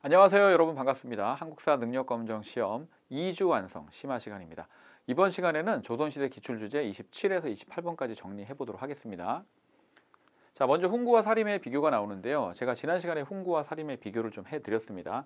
안녕하세요 여러분 반갑습니다. 한국사 능력검정 시험 2주 완성 심화 시간입니다. 이번 시간에는 조선시대 기출주제 27에서 28번까지 정리해 보도록 하겠습니다. 자 먼저 훈구와 사림의 비교가 나오는데요. 제가 지난 시간에 훈구와 사림의 비교를 좀 해드렸습니다.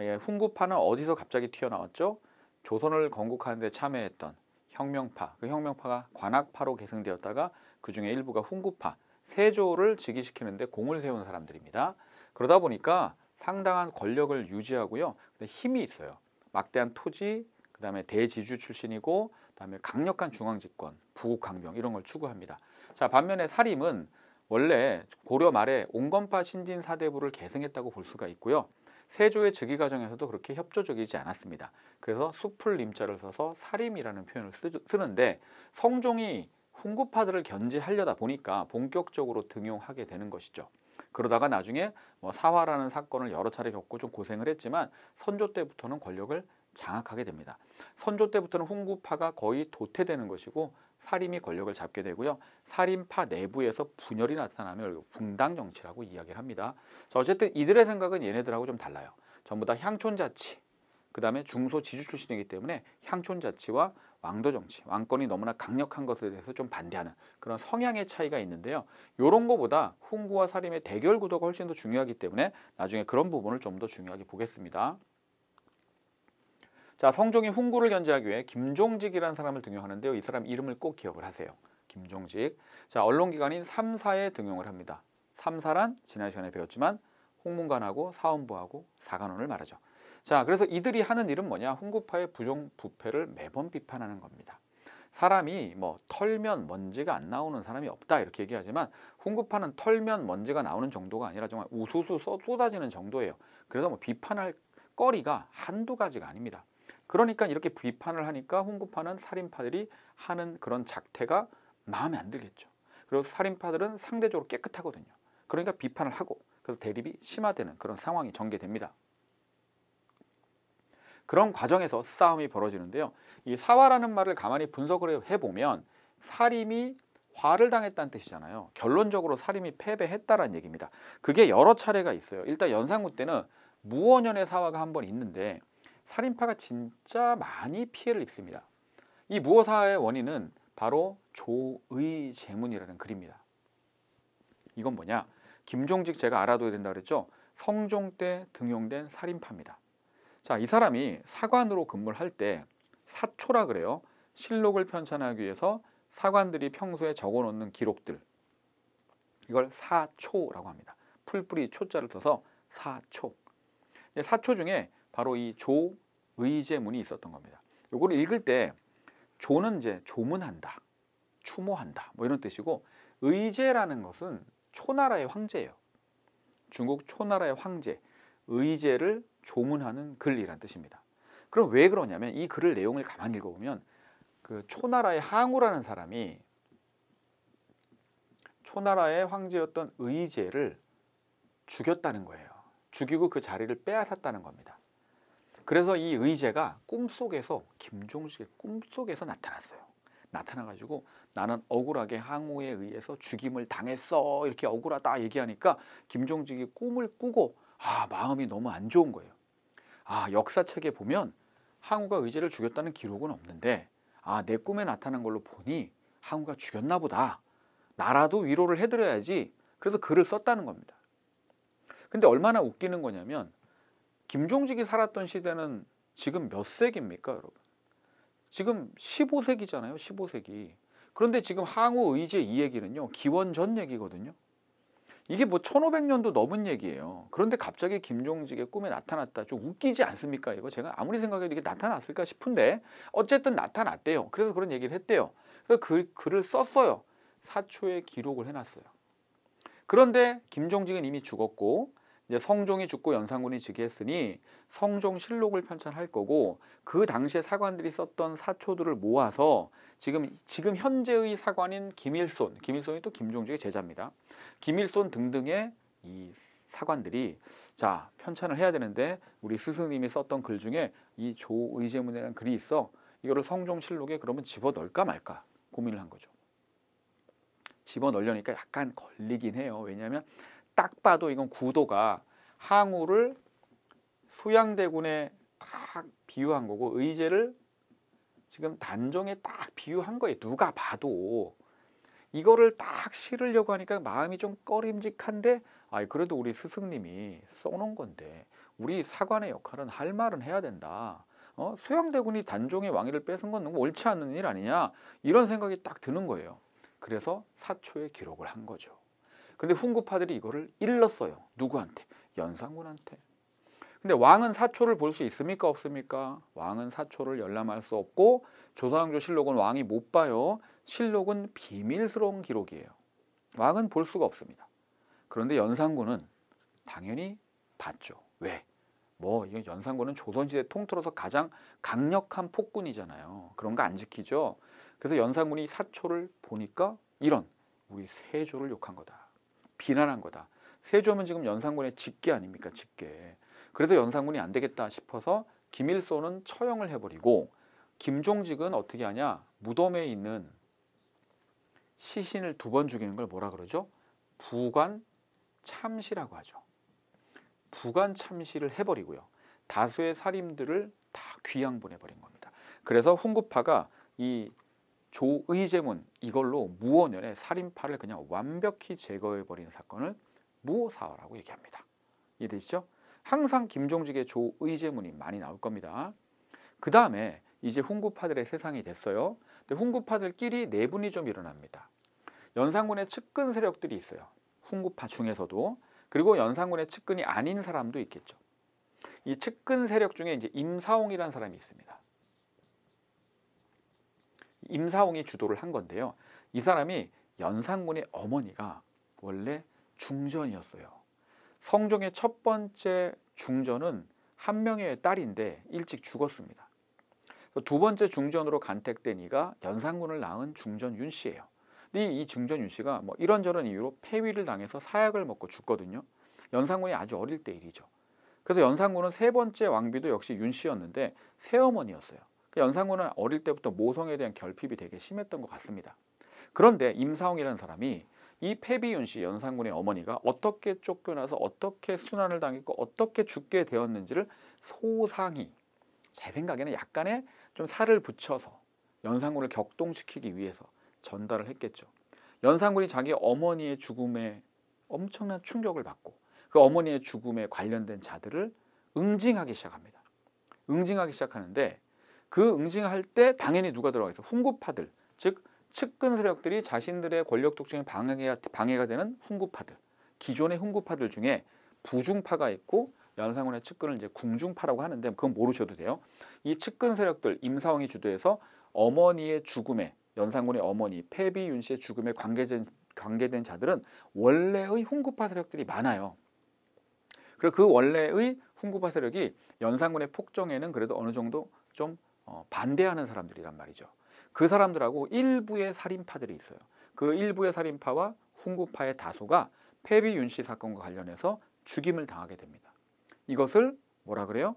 예, 훈구파는 어디서 갑자기 튀어나왔죠? 조선을 건국하는데 참여했던 혁명파, 그 혁명파가 관악파로 계승되었다가 그 중에 일부가 훈구파, 세조를 즉위시키는데 공을 세운 사람들입니다. 그러다 보니까 상당한 권력을 유지하고요. 힘이 있어요. 막대한 토지, 그다음에 대지주 출신이고 그다음에 강력한 중앙 집권, 부국 강병 이런 걸 추구합니다. 자, 반면에 사림은 원래 고려 말에 온건파 신진 사대부를 계승했다고 볼 수가 있고요. 세조의 즉위 과정에서도 그렇게 협조적이지 않았습니다. 그래서 수풀 님자를 써서 사림이라는 표현을 쓰, 는데 성종이 훈구파들을 견제하려다 보니까 본격적으로 등용하게 되는 것이죠. 그러다가 나중에 뭐 사화라는 사건을 여러 차례 겪고 좀 고생을 했지만 선조 때부터는 권력을 장악하게 됩니다. 선조 때부터는 훈구파가 거의 도태되는 것이고 사림이 권력을 잡게 되고요. 사림파 내부에서 분열이 나타나며 붕당 정치라고 이야기를 합니다. 자, 어쨌든 이들의 생각은 얘네들하고 좀 달라요. 전부 다 향촌 자치, 그 다음에 중소 지주 출신이기 때문에 향촌 자치와 왕도 정치, 왕권이 너무나 강력한 것에 대해서 좀 반대하는 그런 성향의 차이가 있는데요. 이런 거보다 훈구와 사림의 대결 구도가 훨씬 더 중요하기 때문에 나중에 그런 부분을 좀 더 중요하게 보겠습니다. 자, 성종이 훈구를 견제하기 위해 김종직이라는 사람을 등용하는데요. 이 사람 이름을 꼭 기억을 하세요. 김종직. 자, 언론기관인 삼사에 등용을 합니다. 삼사란 지난 시간에 배웠지만 홍문관하고 사원부하고 사관원을 말하죠. 자, 그래서 이들이 하는 일은 뭐냐? 훈구파의 부정부패를 매번 비판하는 겁니다. 사람이 뭐 털면 먼지가 안 나오는 사람이 없다 이렇게 얘기하지만 훈구파는 털면 먼지가 나오는 정도가 아니라 정말 우수수 쏟아지는 정도예요. 그래서 뭐 비판할 거리가 한두 가지가 아닙니다. 그러니까 이렇게 비판을 하니까 훈구파는 살인파들이 하는 그런 작태가 마음에 안 들겠죠. 그리고 살인파들은 상대적으로 깨끗하거든요. 그러니까 비판을 하고 그래서 대립이 심화되는 그런 상황이 전개됩니다. 그런 과정에서 싸움이 벌어지는데요. 이 사화라는 말을 가만히 분석을 해보면 살림이 화를 당했다는 뜻이잖아요. 결론적으로 살림이 패배했다라는 얘기입니다. 그게 여러 차례가 있어요. 일단 연산군 때는 무원년의 사화가 한 번 있는데 살인파가 진짜 많이 피해를 입습니다. 이 무어사의 원인은 바로 조의 제문이라는 글입니다. 이건 뭐냐? 김종직 제가 알아둬야 된다 고 그랬죠? 성종 때 등용된 살인파입니다. 자, 이 사람이 사관으로 근무를 할 때 사초라 그래요. 실록을 편찬하기 위해서 사관들이 평소에 적어놓는 기록들 이걸 사초라고 합니다. 풀뿌리 초자를 써서 사초. 사초 중에 바로 이 조의제문이 있었던 겁니다. 요걸 읽을 때 조는 이제 조문한다, 추모한다 뭐 이런 뜻이고 의제라는 것은 초나라의 황제예요. 중국 초나라의 황제 의제를 조문하는 글이란 뜻입니다. 그럼 왜 그러냐면 이 글을 내용을 가만히 읽어보면 그 초나라의 항우라는 사람이 초나라의 황제였던 의제를 죽였다는 거예요. 죽이고 그 자리를 빼앗았다는 겁니다. 그래서 이 의제가 꿈속에서 김종식의 꿈속에서 나타났어요. 나타나가지고 나는 억울하게 항우에 의해서 죽임을 당했어 이렇게 억울하다 얘기하니까 김종식이 꿈을 꾸고 아 마음이 너무 안 좋은 거예요. 아 역사책에 보면 항우가 의제를 죽였다는 기록은 없는데 아 내 꿈에 나타난 걸로 보니 항우가 죽였나 보다. 나라도 위로를 해드려야지. 그래서 글을 썼다는 겁니다. 근데 얼마나 웃기는 거냐면 김종직이 살았던 시대는 지금 몇 세기입니까 여러분? 지금 15세기잖아요 15세기. 그런데 지금 항우 의제 이 얘기는요 기원전 얘기거든요. 이게 뭐 1500년도 넘은 얘기예요. 그런데 갑자기 김종직의 꿈에 나타났다. 좀 웃기지 않습니까? 이거 제가 아무리 생각해도 이게 나타났을까 싶은데 어쨌든 나타났대요. 그래서 그런 얘기를 했대요. 그래서 그 글을 썼어요. 사초에 기록을 해놨어요. 그런데 김종직은 이미 죽었고 이제 성종이 죽고 연산군이 즉위했으니 성종 실록을 편찬할 거고 그 당시에 사관들이 썼던 사초들을 모아서 지금 지금 현재의 사관인 김일손, 김일손이 또 김종직의 제자입니다. 김일손 등등의 이 사관들이 자 편찬을 해야 되는데 우리 스승님이 썼던 글 중에 이 조의제문이라는 글이 있어 이거를 성종실록에 그러면 집어넣을까 말까 고민을 한 거죠. 집어넣으려니까 약간 걸리긴 해요. 왜냐하면 딱 봐도 이건 구도가 항우를 소양대군에 딱 비유한 거고 의제를 지금 단종에 딱 비유한 거예요. 누가 봐도 이거를 딱 실으려고 하니까 마음이 좀 꺼림직한데 아 그래도 우리 스승님이 써놓은 건데 우리 사관의 역할은 할 말은 해야 된다. 어? 수양대군이 단종의 왕위를 뺏은 건 너무 옳지 않는 일 아니냐 이런 생각이 딱 드는 거예요. 그래서 사초에 기록을 한 거죠. 근데 훈구파들이 이거를 일렀어요. 누구한테? 연산군한테. 근데 왕은 사초를 볼 수 있습니까 없습니까? 왕은 사초를 열람할 수 없고 조선조 실록은 왕이 못 봐요. 실록은 비밀스러운 기록이에요. 왕은 볼 수가 없습니다. 그런데 연산군은 당연히 봤죠. 왜? 뭐 연산군은 조선시대 통틀어서 가장 강력한 폭군이잖아요. 그런 거 안 지키죠. 그래서 연산군이 사초를 보니까 이런 우리 세조를 욕한 거다. 비난한 거다. 세조면 지금 연산군의 직계 아닙니까? 직계. 그래서 연산군이 안 되겠다 싶어서 김일소는 처형을 해버리고 김종직은 어떻게 하냐? 무덤에 있는 시신을 두 번 죽이는 걸 뭐라 그러죠? 부관 참시라고 하죠. 부관 참시를 해버리고요. 다수의 살인들을 다 귀양 보내버린 겁니다. 그래서 훈구파가 이 조의제문 이걸로 무원연의 살인파를 그냥 완벽히 제거해버린 사건을 무사화라고 얘기합니다. 이해되시죠? 항상 김종직의 조의제문이 많이 나올 겁니다. 그 다음에 이제 훈구파들의 세상이 됐어요. 근데 훈구파들끼리 내분이 좀 일어납니다. 연산군의 측근 세력들이 있어요. 훈구파 중에서도 그리고 연산군의 측근이 아닌 사람도 있겠죠. 이 측근 세력 중에 이제 임사홍이라는 사람이 있습니다. 임사홍이 주도를 한 건데요. 이 사람이 연산군의 어머니가 원래 중전이었어요. 성종의 첫 번째 중전은 한 명의 딸인데 일찍 죽었습니다. 그 두 번째 중전으로 간택된 이가 연산군을 낳은 중전 윤 씨예요. 근데 이 중전 윤 씨가 뭐 이런저런 이유로 폐위를 당해서 사약을 먹고 죽거든요. 연산군이 아주 어릴 때 일이죠. 그래서 연산군은 세 번째 왕비도 역시 윤 씨였는데 새어머니였어요. 그러니까 연산군은 어릴 때부터 모성에 대한 결핍이 되게 심했던 것 같습니다. 그런데 임사홍이라는 사람이 이 패비윤 씨 연산군의 어머니가 어떻게 쫓겨나서 어떻게 순환을 당했고 어떻게 죽게 되었는지를 소상히 제 생각에는 약간의 좀 살을 붙여서 연산군을 격동시키기 위해서 전달을 했겠죠. 연산군이 자기 어머니의 죽음에 엄청난 충격을 받고 그 어머니의 죽음에 관련된 자들을 응징하기 시작합니다. 응징하기 시작하는데 그 응징할 때 당연히 누가 들어가겠어? 훈구파들, 즉 측근 세력들이 자신들의 권력 독점에 방해가, 방해가 되는 훈구파들, 기존의 훈구파들 중에 부중파가 있고 연상군의 측근을 이제 궁중파라고 하는데 그건 모르셔도 돼요. 이 측근 세력들 임사홍이 주도해서 어머니의 죽음에 연상군의 어머니 패비윤 씨의 죽음에 관계된 관계된 자들은 원래의 훈구파 세력들이 많아요. 그리고 그 원래의 훈구파 세력이 연상군의 폭정에는 그래도 어느 정도 좀 어, 반대하는 사람들이란 말이죠. 그 사람들하고 일부의 살인파들이 있어요. 그 일부의 살인파와 훈구파의 다수가 패비윤 씨 사건과 관련해서 죽임을 당하게 됩니다. 이것을 뭐라 그래요?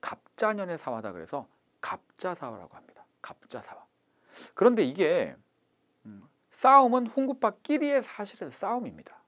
갑자년의 사화다 그래서 갑자사화라고 합니다. 갑자사화. 그런데 이게 음, 싸움은 훈구파끼리의 사실은 싸움입니다.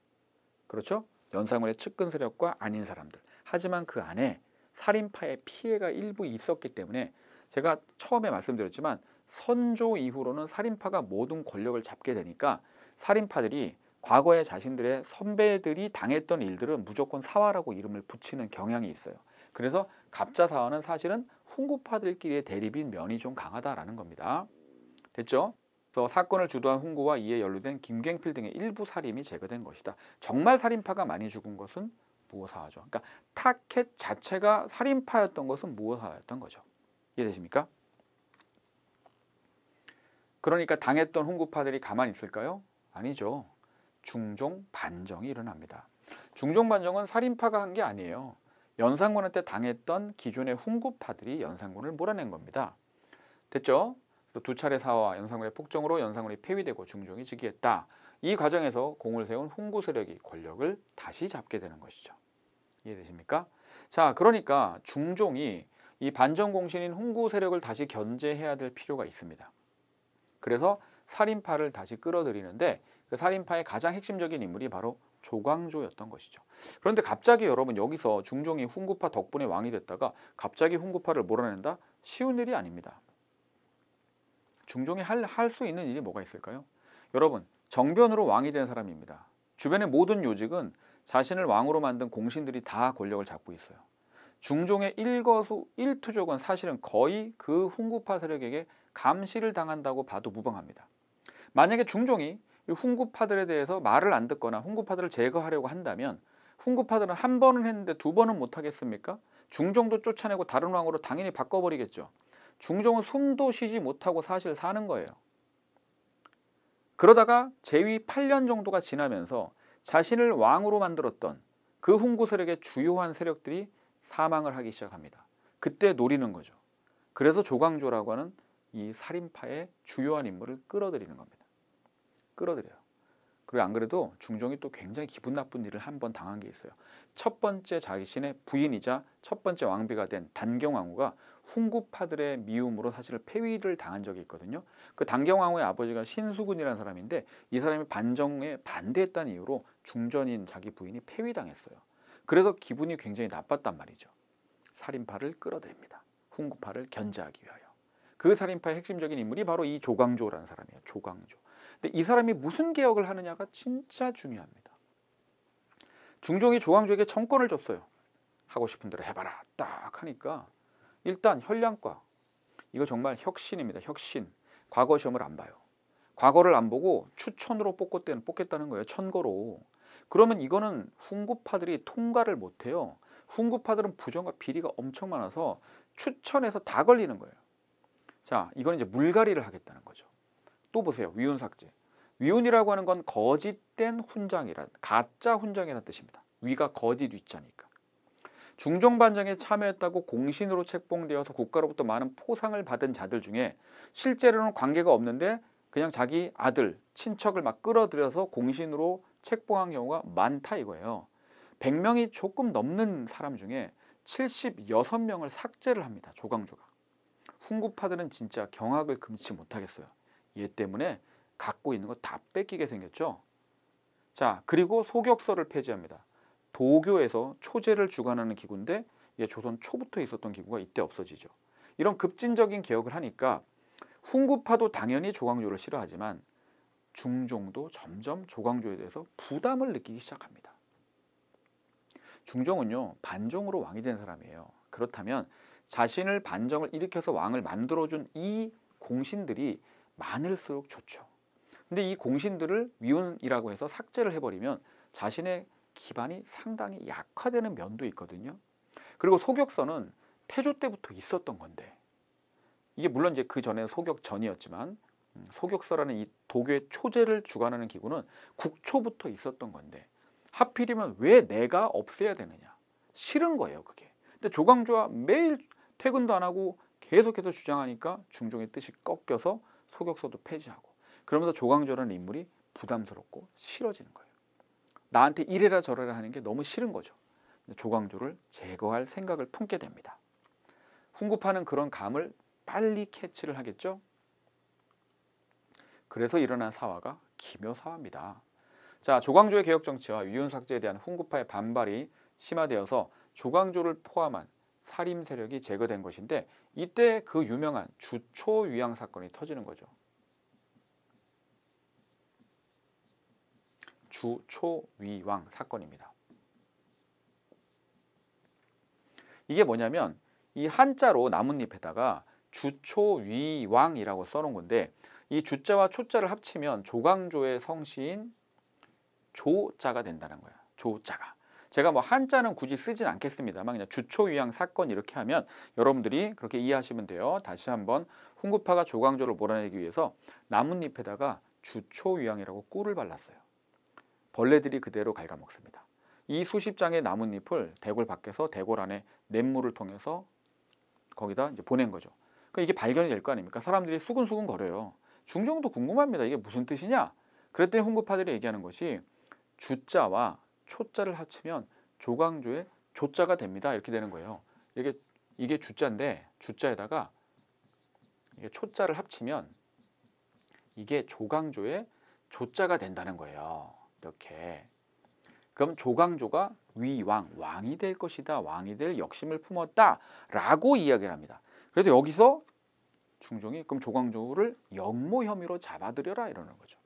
그렇죠? 연상군의 측근 세력과 아닌 사람들. 하지만 그 안에 살인파의 피해가 일부 있었기 때문에 제가 처음에 말씀드렸지만 선조 이후로는 살인파가 모든 권력을 잡게 되니까 살인파들이 과거의 자신들의 선배들이 당했던 일들은 무조건 사화라고 이름을 붙이는 경향이 있어요. 그래서 갑자사화는 사실은 훈구파들끼리의 대립인 면이 좀 강하다라는 겁니다. 됐죠? 그래서 사건을 주도한 훈구와 이에 연루된 김갱필 등의 일부 살인이 제거된 것이다. 정말 살인파가 많이 죽은 것은 무호사화죠. 그러니까 타켓 자체가 살인파였던 것은 무호사화였던 거죠. 이해되십니까? 그러니까 당했던 훈구파들이 가만히 있을까요? 아니죠. 중종 반정이 일어납니다. 중종 반정은 살인파가 한 게 아니에요. 연산군한테 당했던 기존의 훈구파들이 연산군을 몰아낸 겁니다. 됐죠? 두 차례 사와 연산군의 폭정으로 연산군이 폐위되고 중종이 즉위했다. 이 과정에서 공을 세운 훈구 세력이 권력을 다시 잡게 되는 것이죠. 이해되십니까? 자, 그러니까 중종이 이 반정 공신인 훈구 세력을 다시 견제해야 될 필요가 있습니다. 그래서 살인파를 다시 끌어들이는데 그 살인파의 가장 핵심적인 인물이 바로 조광조였던 것이죠. 그런데 갑자기 여러분 여기서 중종이 훈구파 덕분에 왕이 됐다가 갑자기 훈구파를 몰아낸다? 쉬운 일이 아닙니다. 중종이 할 수 있는 일이 뭐가 있을까요? 여러분 정변으로 왕이 된 사람입니다. 주변의 모든 요직은 자신을 왕으로 만든 공신들이 다 권력을 잡고 있어요. 중종의 일거수 일투족은 사실은 거의 그 훈구파 세력에게 감시를 당한다고 봐도 무방합니다. 만약에 중종이 훈구파들에 대해서 말을 안 듣거나 훈구파들을 제거하려고 한다면 훈구파들은 한 번은 했는데 두 번은 못 하겠습니까? 중종도 쫓아내고 다른 왕으로 당연히 바꿔버리겠죠. 중종은 숨도 쉬지 못하고 사실 사는 거예요. 그러다가 제위 8년 정도가 지나면서 자신을 왕으로 만들었던 그 훈구 세력의 주요한 세력들이 사망을 하기 시작합니다. 그때 노리는 거죠. 그래서 조광조라고 하는 이 살인파의 주요한 인물을 끌어들이는 겁니다. 끌어들여요. 그리고 안 그래도 중종이 또 굉장히 기분 나쁜 일을 한 번 당한 게 있어요. 첫 번째 자신의 부인이자 첫 번째 왕비가 된 단경왕후가 훈구파들의 미움으로 사실 폐위를 당한 적이 있거든요. 그 단경왕후의 아버지가 신수군이라는 사람인데 이 사람이 반정에 반대했다는 이유로 중전인 자기 부인이 폐위당했어요. 그래서 기분이 굉장히 나빴단 말이죠. 살인파를 끌어들입니다. 훈구파를 견제하기 위하여. 그 살인파의 핵심적인 인물이 바로 이 조광조라는 사람이에요. 조광조. 근데 이 사람이 무슨 개혁을 하느냐가 진짜 중요합니다. 중종이 조광조에게 정권을 줬어요. 하고 싶은 대로 해봐라. 딱 하니까 일단 혈량과 이거 정말 혁신입니다. 혁신. 과거 시험을 안 봐요. 과거를 안 보고 추천으로 뽑고다는 뽑겠다는 거예요. 천거로. 그러면 이거는 훈구파들이 통과를 못해요. 훈구파들은 부정과 비리가 엄청 많아서 추천해서 다 걸리는 거예요. 자, 이건 이제 물갈이를 하겠다는 거죠. 또 보세요. 위훈 삭제. 위훈이라고 하는 건 거짓된 훈장이란 가짜 훈장이라는 뜻입니다. 위가 거짓 위자니까. 중종 반정에 참여했다고 공신으로 책봉되어서 국가로부터 많은 포상을 받은 자들 중에 실제로는 관계가 없는데 그냥 자기 아들, 친척을 막 끌어들여서 공신으로 책봉한 경우가 많다 이거예요. 100명이 조금 넘는 사람 중에 76명을 삭제를 합니다. 조광조가. 훈구파들은 진짜 경악을 금치 못하겠어요. 얘 때문에 갖고 있는 거 다 뺏기게 생겼죠. 자, 그리고 소격서를 폐지합니다. 도교에서 초제를 주관하는 기구인데 예, 조선 초부터 있었던 기구가 이때 없어지죠. 이런 급진적인 개혁을 하니까 훈구파도 당연히 조광조를 싫어하지만 중종도 점점 조광조에 대해서 부담을 느끼기 시작합니다. 중종은요 반정으로 왕이 된 사람이에요. 그렇다면 자신을 반정을 일으켜서 왕을 만들어준 이 공신들이 많을수록 좋죠. 근데 이 공신들을 위운이라고 해서 삭제를 해버리면 자신의 기반이 상당히 약화되는 면도 있거든요. 그리고 소격선은 태조 때부터 있었던 건데 이게 물론 이제 그 전에 소격 전이었지만 소격서라는 음, 이 도교의 초제를 주관하는 기구는 국초부터 있었던 건데 하필이면 왜 내가 없애야 되느냐 싫은 거예요 그게 근데 조광조와 매일 퇴근도 안 하고 계속해서 주장하니까 중종의 뜻이 꺾여서 소격서도 폐지하고 그러면서 조광조라는 인물이 부담스럽고 싫어지는 거예요. 나한테 이래라 저래라 하는 게 너무 싫은 거죠. 조광조를 제거할 생각을 품게 됩니다. 훈구파는 그런 감을 빨리 캐치를 하겠죠. 그래서 일어난 사화가 기묘사화입니다. 자, 조광조의 개혁 정치와 유윤 삭제에 대한 훈구파의 반발이 심화되어서 조광조를 포함한 사림 세력이 제거된 것인데 이때 그 유명한 주초 위양 사건이 터지는 거죠. 주초위왕 사건입니다. 이게 뭐냐면 이 한자로 나뭇잎에다가 주초위왕이라고 써놓은 건데 이 주자와 초자를 합치면 조광조의 성씨인 조자가 된다는 거야. 조자가. 제가 뭐 한자는 굳이 쓰진 않겠습니다만 그냥 주초유양 사건 이렇게 하면 여러분들이 그렇게 이해하시면 돼요. 다시 한번 훈구파가 조광조를 몰아내기 위해서 나뭇잎에다가 주초유향이라고 꿀을 발랐어요. 벌레들이 그대로 갉아먹습니다. 이 수십 장의 나뭇잎을 대골 밖에서 대골 안에 냇물을 통해서 거기다 이제 보낸 거죠. 그러니까 이게 발견이 될 거 아닙니까? 사람들이 수근수근 거려요. 중종도 궁금합니다. 이게 무슨 뜻이냐? 그랬더니 훈구파들이 얘기하는 것이 주자와 초자를 합치면 조광조의 조자가 됩니다. 이렇게 되는 거예요. 이게 이게 주자인데 주자에다가 이게 초자를 합치면 이게 조광조의 조자가 된다는 거예요. 이렇게. 그럼 조광조가 위왕, 왕이 될 것이다. 왕이 될 역심을 품었다. 라고 이야기를 합니다. 그래도 여기서 중종이 그럼 조광조를 역모 혐의로 잡아들여라 이러는 거죠.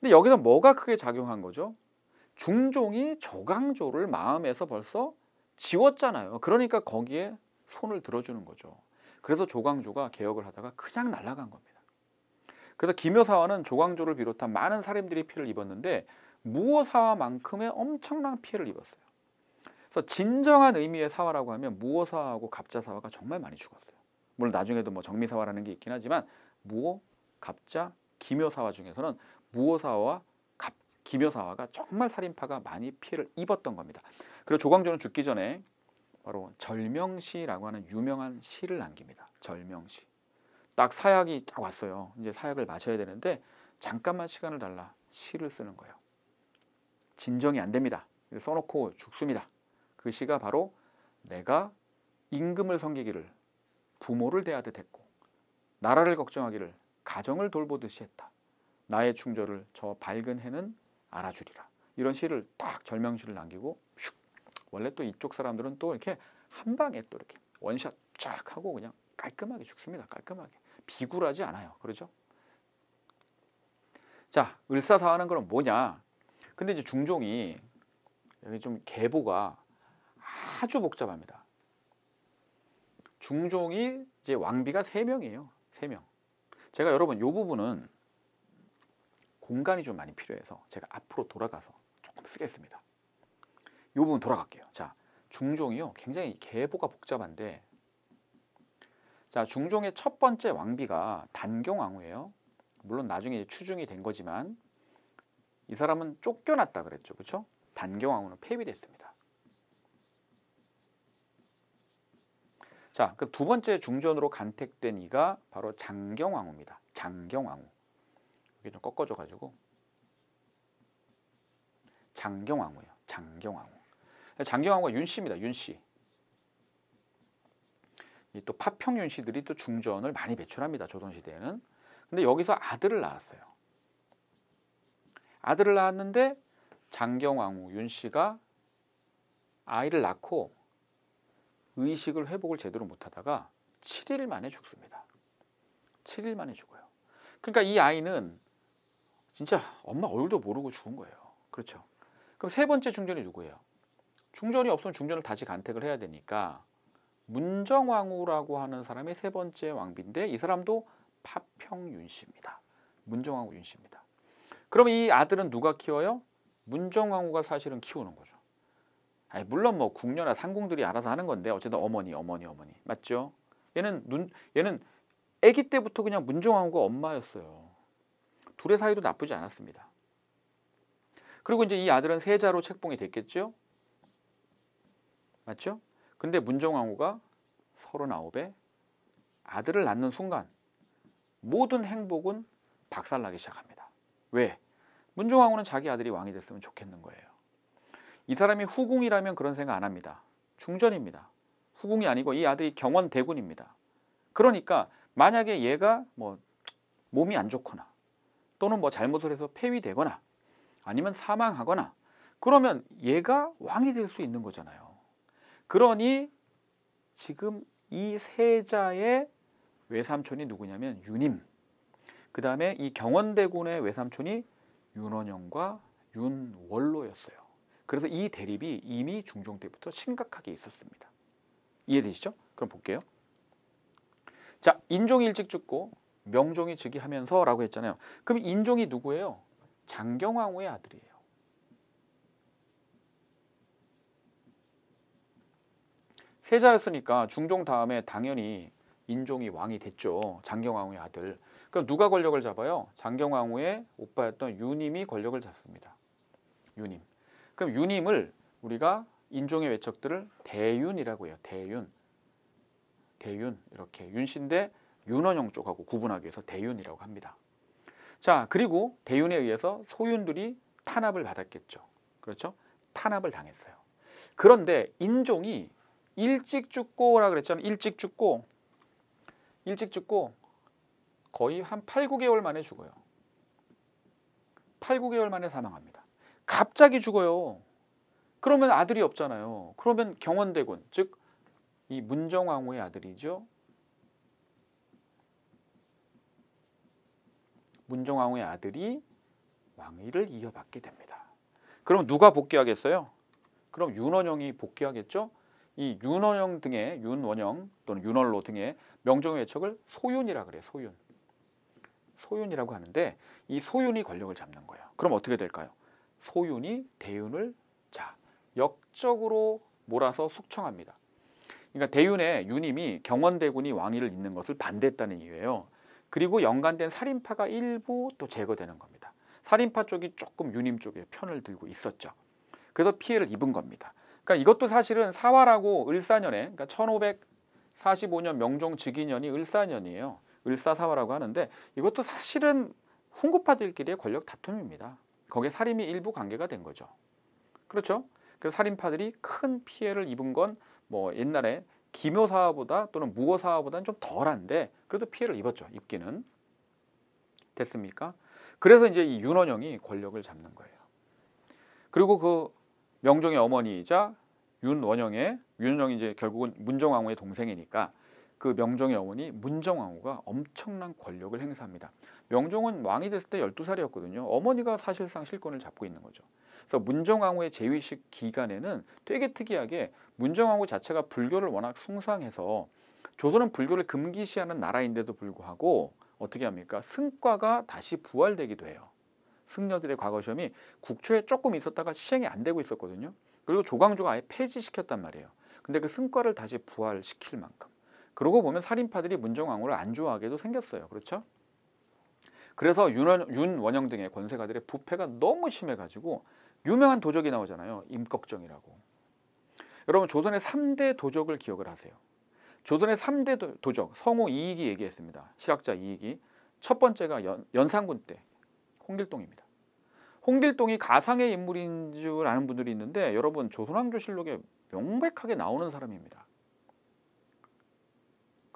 근데 여기서 뭐가 크게 작용한 거죠? 중종이 조강조를 마음에서 벌써 지웠잖아요. 그러니까 거기에 손을 들어주는 거죠. 그래서 조광조가 개혁을 하다가 그냥 날아간 겁니다. 그래서 김효사와는 조광조를 비롯한 많은 사람들이 피해를 입었는데 무어사와만큼의 엄청난 피해를 입었어요. 그래서 진정한 의미의 사화라고 하면 무어사와하고 갑자사화가 정말 많이 죽었어요. 물론 나중에도 뭐 정미사화라는 게 있긴 하지만 무어, 갑자, 김효사화 중에서는 무어사와 김여사화가 정말 살인파가 많이 피해를 입었던 겁니다. 그리고 조광조는 죽기 전에 바로 절명시라고 하는 유명한 시를 남깁니다. 절명시. 딱 사약이 딱 왔어요. 이제 사약을 마셔야 되는데 잠깐만 시간을 달라 시를 쓰는 거예요. 진정이 안 됩니다. 써놓고 죽습니다. 그 시가 바로 내가 임금을 섬기기를 부모를 대하듯 했고 나라를 걱정하기를 가정을 돌보듯이 했다. 나의 충절을 저 밝은 해는 알아주리라. 이런 시를 딱 절명시를 남기고 슉 원래 또 이쪽 사람들은 또 이렇게 한 방에 또 이렇게 원샷 쫙 하고 그냥 깔끔하게 죽습니다. 깔끔하게. 비굴하지 않아요. 그러죠? 자, 을사사하는 그럼 뭐냐? 근데 이제 중종이 여기 좀 계보가 아주 복잡합니다. 중종이 이제 왕비가 세명이에요세명 명 제가 여러분 이 부분은 공간이 좀 많이 필요해서 제가 앞으로 돌아가서 조금 쓰겠습니다. 이 부분 돌아갈게요. 자, 중종이요. 굉장히 계보가 복잡한데 자, 중종의 첫 번째 왕비가 단경왕후예요. 물론 나중에 추중이 된 거지만 이 사람은 쫓겨났다 그랬죠. 그렇죠? 단경왕후는 폐위됐습니다. 자, 그두 번째 중전으로 간택된 이가 바로 장경왕후입니다. 장경왕후. 이게 좀 꺾어져 가지고 장경왕후예요. 장경왕후. 장경왕후가 윤씨입니다. 윤씨. 또 파평 윤씨들이 또 중전을 많이 배출합니다. 조선시대에는. 근데 여기서 아들을 낳았어요. 아들을 낳았는데 장경왕후 윤씨가 아이를 낳고 의식을 회복을 제대로 못하다가 7일 만에 죽습니다. 7일 만에 죽어요. 그러니까 이 아이는 진짜 엄마 얼굴도 모르고 죽은 거예요. 그렇죠. 그럼 세 번째 중전이 누구예요? 중전이 없으면 중전을 다시 간택을 해야 되니까 문정왕후라고 하는 사람이 세 번째 왕비인데 이 사람도 파평윤씨입니다. 문정왕후 윤씨입니다. 그럼 이 아들은 누가 키워요? 문정왕후가 사실은 키우는 거죠. 아니 물론 뭐 궁녀나 상궁들이 알아서 하는 건데 어쨌든 어머니 어머니 어머니 맞죠? 얘는 눈 얘는 아기 때부터 그냥 문정왕후가 엄마였어요. 둘의 사이도 나쁘지 않았습니다. 그리고 이제 이 아들은 세자로 책봉이 됐겠죠? 맞죠? 근데 문정왕후가 서른아홉에 아들을 낳는 순간 모든 행복은 박살나기 시작합니다. 왜? 문정왕후는 자기 아들이 왕이 됐으면 좋겠는 거예요. 이 사람이 후궁이라면 그런 생각 안 합니다. 중전입니다. 후궁이 아니고 이 아들이 경원 대군입니다. 그러니까 만약에 얘가 뭐 몸이 안 좋거나 또는 뭐 잘못을 해서 폐위되거나 아니면 사망하거나 그러면 얘가 왕이 될 수 있는 거잖아요. 그러니 지금 이 세자의 외삼촌이 누구냐면 윤임. 그 다음에 이 경원대군의 외삼촌이 윤원영과 윤월로였어요 그래서 이 대립이 이미 중종 때부터 심각하게 있었습니다. 이해되시죠? 그럼 볼게요. 자, 인종이 일찍 죽고 명종이 즉위하면서라고 했잖아요. 그럼 인종이 누구예요? 장경왕후의 아들이에요. 세자였으니까 중종 다음에 당연히 인종이 왕이 됐죠. 장경왕후의 아들. 그럼 누가 권력을 잡아요? 장경왕후의 오빠였던 유님이 권력을 잡습니다. 유님. 그럼 유님을 우리가 인종의 외척들을 대윤이라고 해요. 대윤. 대윤 이렇게 윤신대 윤원형 쪽하고 구분하기 위해서 대윤이라고 합니다. 자, 그리고 대윤에 의해서 소윤들이 탄압을 받았겠죠. 그렇죠? 탄압을 당했어요. 그런데 인종이 일찍 죽고라 그랬잖아요. 일찍 죽고 일찍 죽고 거의 한 8, 9개월 만에 죽어요. 8, 9개월 만에 사망합니다. 갑자기 죽어요. 그러면 아들이 없잖아요. 그러면 경원대군, 즉 이 문정왕후의 아들이죠. 문종왕후의 아들이 왕위를 이어받게 됩니다. 그럼 누가 복귀하겠어요? 그럼 윤원영이 복귀하겠죠? 이 윤원영 등의 윤원영 또는 윤원로 등의 명종의 외척을 소윤이라 그래요. 소윤. 소윤이라고 하는데 이 소윤이 권력을 잡는 거예요. 그럼 어떻게 될까요? 소윤이 대윤을 자 역적으로 몰아서 숙청합니다. 그러니까 대윤의 윤임이 경원대군이 왕위를 잇는 것을 반대했다는 이유예요. 그리고 연관된 살인파가 일부 또 제거되는 겁니다. 살인파 쪽이 조금 유님 쪽에 편을 들고 있었죠. 그래서 피해를 입은 겁니다. 그러니까 이것도 사실은 사활하고 을사년에 그러니까 1545년 명종 즉위년이 을사년이에요. 을사사화라고 하는데 이것도 사실은 훈구파들끼리의 권력 다툼입니다. 거기에 살인이 일부 관계가 된 거죠. 그렇죠? 그래서 살인파들이 큰 피해를 입은 건 뭐 옛날에 기묘사화보다 또는 무고사화보다는 좀 덜한데 그래도 피해를 입었죠. 입기는. 됐습니까? 그래서 이제 이 윤원영이 권력을 잡는 거예요. 그리고 그 명종의 어머니이자 윤원영의 윤원영이 이제 결국은 문정왕후의 동생이니까 그 명종의 어머니 문정왕후가 엄청난 권력을 행사합니다. 명종은 왕이 됐을 때 12살이었거든요. 어머니가 사실상 실권을 잡고 있는 거죠. 그래서 문정왕후의 재위식 기간에는 되게 특이하게 문정왕후 자체가 불교를 워낙 숭상해서 조선은 불교를 금기시하는 나라인데도 불구하고 어떻게 합니까? 승과가 다시 부활되기도 해요. 승려들의 과거 시험이 국초에 조금 있었다가 시행이 안 되고 있었거든요. 그리고 조광조가 아예 폐지시켰단 말이에요. 근데 그 승과를 다시 부활시킬 만큼 그러고 보면 살인파들이 문정왕후를 안 좋아하게도 생겼어요. 그렇죠? 그래서 윤원, 영 등의 권세가들의 부패가 너무 심해가지고 유명한 도적이 나오잖아요. 임꺽정이라고. 여러분 조선의 3대 도적을 기억을 하세요. 조선의 3대 도적, 성우 이익이 얘기했습니다. 실학자 이익이. 첫 번째가 연, 연산군 때 홍길동입니다. 홍길동이 가상의 인물인 줄 아는 분들이 있는데 여러분 조선왕조실록에 명백하게 나오는 사람입니다.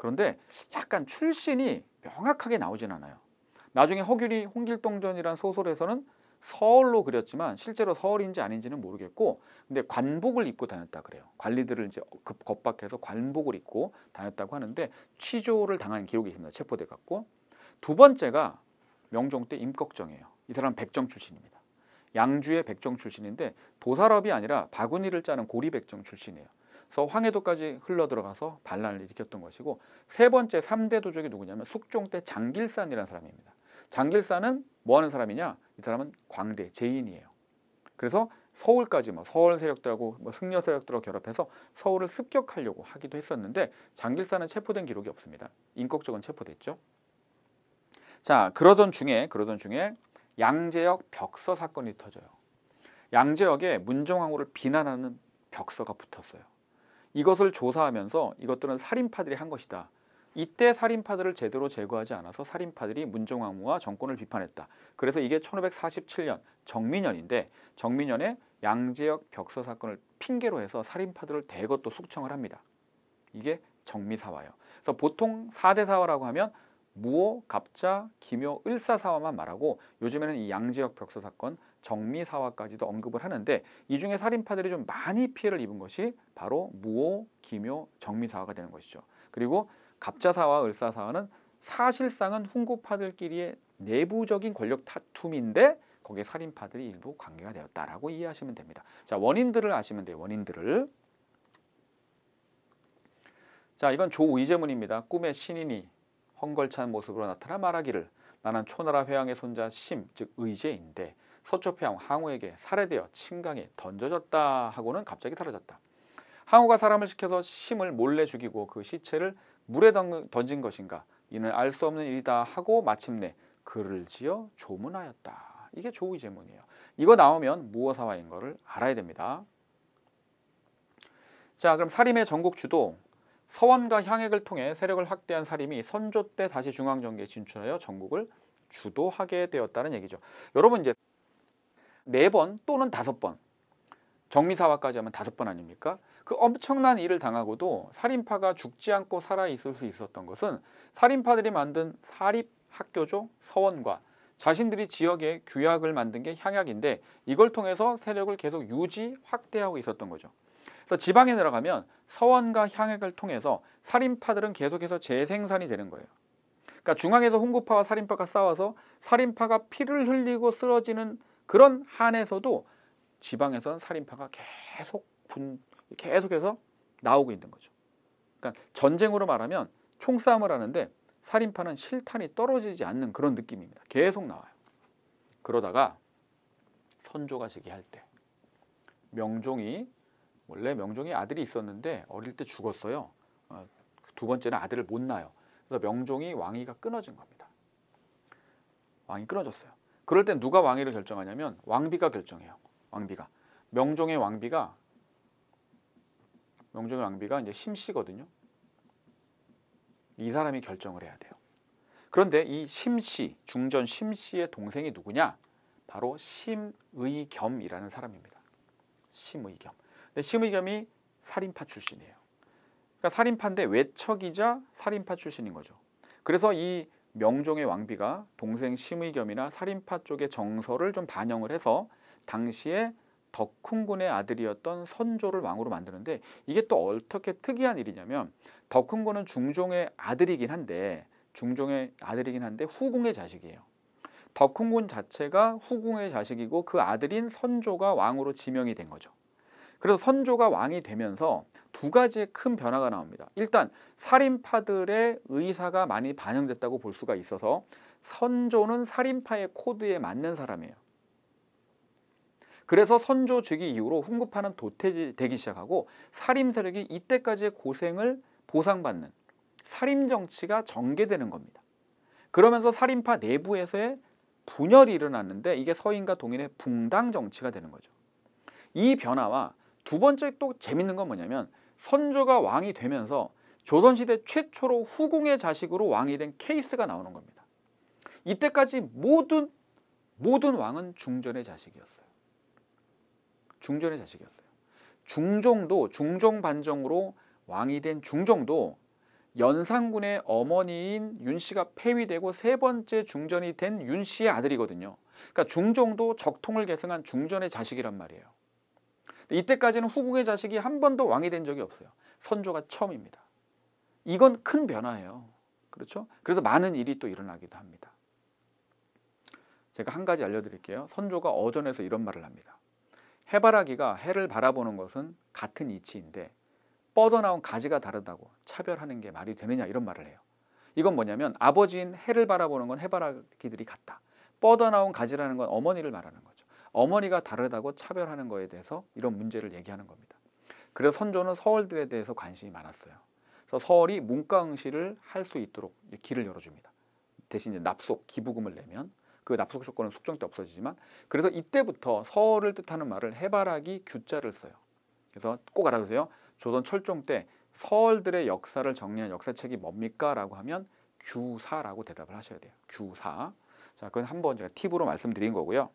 그런데 약간 출신이 명확하게 나오진 않아요. 나중에 허균이 홍길동전이란 소설에서는 서울로 그렸지만 실제로 서울인지 아닌지는 모르겠고 근데 관복을 입고 다녔다 그래요. 관리들을 이제 겁박해서 관복을 입고 다녔다고 하는데 취조를 당한 기록이 있습니다. 체포돼 갖고 두 번째가 명종 때 임꺽정이에요. 이 사람 백정 출신입니다. 양주의 백정 출신인데 도사럽이 아니라 바구니를 짜는 고리 백정 출신이에요. 그래서 황해도까지 흘러들어가서 반란을 일으켰던 것이고 세 번째 삼대 도적이 누구냐면 숙종 때 장길산이라는 사람입니다. 장길산은 뭐 하는 사람이냐? 이 사람은 광대 제인이에요. 그래서 서울까지 뭐 서울 세력들하고 뭐 승려 세력들하고 결합해서 서울을 습격하려고 하기도 했었는데 장길산은 체포된 기록이 없습니다. 인격적은 체포됐죠. 자, 그러던 중에 그러던 중에 양재역 벽서 사건이 터져요. 양재역에 문정왕후를 비난하는 벽서가 붙었어요. 이것을 조사하면서 이것들은 살인파들이 한 것이다. 이때 살인파들을 제대로 제거하지 않아서 살인파들이 문정왕후와 정권을 비판했다. 그래서 이게 1547년 정민연인데정민연의 양재역 벽서 사건을 핑계로 해서 살인파들을 대거 또 숙청을 합니다. 이게 정미사화예요. 그래서 보통 4대 사화라고 하면 무오 갑자, 기묘, 을사사화만 말하고 요즘에는 이 양재역 벽서 사건, 정미사화까지도 언급을 하는데 이 중에 살인파들이 좀 많이 피해를 입은 것이 바로 무오, 기묘, 정미사화가 되는 것이죠. 그리고 갑자사와 을사사화는 사실상은 훈구파들끼리의 내부적인 권력 다툼인데 거기에 살인파들이 일부 관계가 되었다라고 이해하시면 됩니다. 자 원인들을 아시면 돼요. 원인들을. 자 이건 조의제문입니다. 꿈의 신인이 헝걸찬 모습으로 나타나 말하기를 나는 초나라 회왕의 손자 심, 즉 의제인데 서초평 항우에게 살해되어 침강에 던져졌다 하고는 갑자기 사라졌다. 항우가 사람을 시켜서 심을 몰래 죽이고 그 시체를 물에 던진 것인가 이는 알 수 없는 일이다 하고 마침내 글을 지어 조문하였다. 이게 조의 제문이에요. 이거 나오면 무어사화인 거를 알아야 됩니다. 자 그럼 사림의 전국 주도 서원과 향액을 통해 세력을 확대한 사림이 선조 때 다시 중앙정계에 진출하여 전국을 주도하게 되었다는 얘기죠. 여러분 이제 네번 또는 다섯 번 정미사화까지 하면 다섯 번 아닙니까? 그 엄청난 일을 당하고도 살인파가 죽지 않고 살아있을 수 있었던 것은 살인파들이 만든 사립학교죠 서원과 자신들이 지역에 규약을 만든 게 향약인데 이걸 통해서 세력을 계속 유지 확대하고 있었던 거죠. 그래서 지방에 들어가면 서원과 향약을 통해서 살인파들은 계속해서 재생산이 되는 거예요. 그러니까 중앙에서 홍구파와 살인파가 싸워서 살인파가 피를 흘리고 쓰러지는 그런 한에서도 지방에서는 살인파가 계속 분 계속해서 나오고 있는 거죠. 그러니까 전쟁으로 말하면 총싸움을 하는데 살인파는 실탄이 떨어지지 않는 그런 느낌입니다. 계속 나와요. 그러다가 선조가 시기할 때 명종이 원래 명종이 아들이 있었는데 어릴 때 죽었어요. 어, 두 번째는 아들을 못 낳아요. 그래서 명종이 왕위가 끊어진 겁니다. 왕이 끊어졌어요. 그럴 땐 누가 왕위를 결정하냐면 왕비가 결정해요. 왕비가. 명종의 왕비가 명종의 왕비가 이제 심씨거든요. 이 사람이 결정을 해야 돼요. 그런데 이 심씨, 중전 심씨의 동생이 누구냐? 바로 심의겸이라는 사람입니다. 심의겸. 근데 심의겸이 살인파 출신이에요. 그러니까 살인파인데 외척이자 살인파 출신인 거죠. 그래서 이 명종의 왕비가 동생 심의겸이나 살인파 쪽의 정서를 좀 반영을 해서 당시에 덕흥군의 아들이었던 선조를 왕으로 만드는데 이게 또 어떻게 특이한 일이냐면 덕흥군은 중종의 아들이긴 한데 중종의 아들이긴 한데 후궁의 자식이에요. 덕흥군 자체가 후궁의 자식이고 그 아들인 선조가 왕으로 지명이 된 거죠. 그래서 선조가 왕이 되면서 두 가지의 큰 변화가 나옵니다. 일단 살인파들의 의사가 많이 반영됐다고 볼 수가 있어서 선조는 살인파의 코드에 맞는 사람이에요. 그래서 선조 즉위 이후로 훈구파는 도태되기 시작하고 살인 세력이 이때까지의 고생을 보상받는 살인 정치가 전개되는 겁니다. 그러면서 살인파 내부에서의 분열이 일어났는데 이게 서인과 동인의 붕당 정치가 되는 거죠. 이 변화와 두 번째 또 재밌는 건 뭐냐면 선조가 왕이 되면서 조선시대 최초로 후궁의 자식으로 왕이 된 케이스가 나오는 겁니다. 이때까지 모든 모든 왕은 중전의 자식이었어요. 중전의 자식이었어요. 중종도 중종 반정으로 왕이 된 중종도 연산군의 어머니인 윤씨가 폐위되고 세 번째 중전이 된 윤씨의 아들이거든요. 그러니까 중종도 적통을 계승한 중전의 자식이란 말이에요. 이때까지는 후궁의 자식이 한 번도 왕이 된 적이 없어요. 선조가 처음입니다. 이건 큰 변화예요. 그렇죠? 그래서 많은 일이 또 일어나기도 합니다. 제가 한 가지 알려드릴게요. 선조가 어전에서 이런 말을 합니다. 해바라기가 해를 바라보는 것은 같은 이치인데 뻗어나온 가지가 다르다고 차별하는 게 말이 되느냐 이런 말을 해요. 이건 뭐냐면 아버지인 해를 바라보는 건 해바라기들이 같다. 뻗어나온 가지라는 건 어머니를 말하는 거예요. 어머니가 다르다고 차별하는 거에 대해서 이런 문제를 얘기하는 겁니다. 그래서 선조는 서울들에 대해서 관심이 많았어요. 그래서 서울이 문과응시를 할 수 있도록 길을 열어줍니다. 대신 이제 납속, 기부금을 내면 그 납속 조건은 숙정 때 없어지지만 그래서 이때부터 서울을 뜻하는 말을 해바라기 규자를 써요. 그래서 꼭 알아두세요. 조선 철종 때 서울들의 역사를 정리한 역사책이 뭡니까? 라고 하면 규사라고 대답을 하셔야 돼요. 규사. 자, 그건 한번 제가 팁으로 말씀드린 거고요.